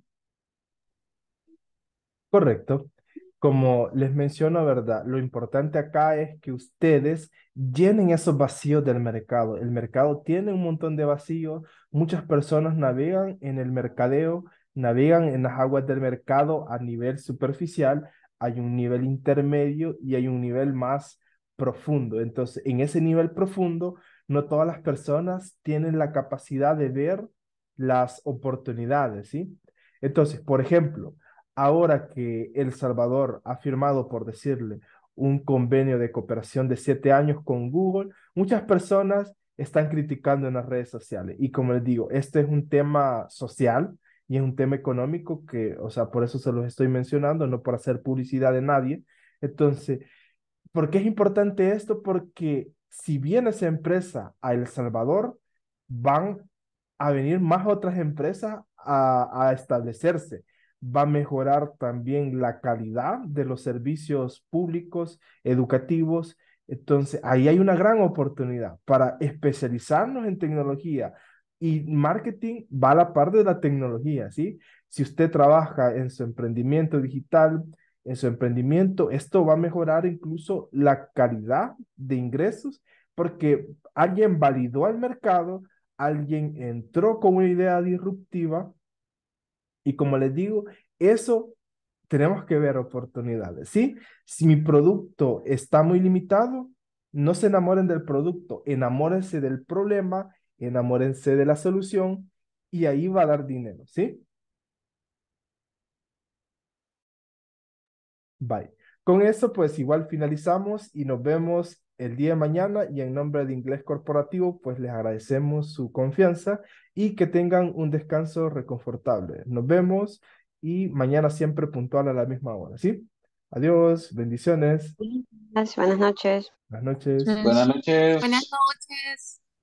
Correcto. Como les menciono, ¿verdad? Lo importante acá es que ustedes llenen esos vacíos del mercado. El mercado tiene un montón de vacíos, muchas personas navegan en el mercadeo Navegan en las aguas del mercado a nivel superficial, hay un nivel intermedio y hay un nivel más profundo. Entonces, en ese nivel profundo, no todas las personas tienen la capacidad de ver las oportunidades, ¿sí? Entonces, por ejemplo, ahora que El Salvador ha firmado, por decirle, un convenio de cooperación de siete años con Google, muchas personas están criticando en las redes sociales. Y como les digo, este es un tema social, y es un tema económico que, o sea, por eso se los estoy mencionando, no para hacer publicidad de nadie. Entonces, ¿por qué es importante esto? Porque si viene esa empresa a El Salvador, van a venir más otras empresas a, a establecerse va a mejorar también la calidad de los servicios públicos, educativos. Entonces, ahí hay una gran oportunidad para especializarnos en tecnología, y marketing va a la par de la tecnología, ¿sí? Si usted trabaja en su emprendimiento digital, en su emprendimiento, esto va a mejorar incluso la calidad de ingresos porque alguien validó al mercado, alguien entró con una idea disruptiva y como les digo, eso tenemos que ver oportunidades, ¿sí? Si mi producto está muy limitado, no se enamoren del producto, enamórense del problema enamórense de la solución y ahí va a dar dinero, ¿sí? Bye. Con eso, pues igual finalizamos y nos vemos el día de mañana y en nombre de Inglés Corporativo, pues les agradecemos su confianza y que tengan un descanso reconfortable. Nos vemos y mañana siempre puntual a la misma hora, ¿sí? Adiós, bendiciones. Buenas noches. Buenas noches. Buenas noches. Buenas noches.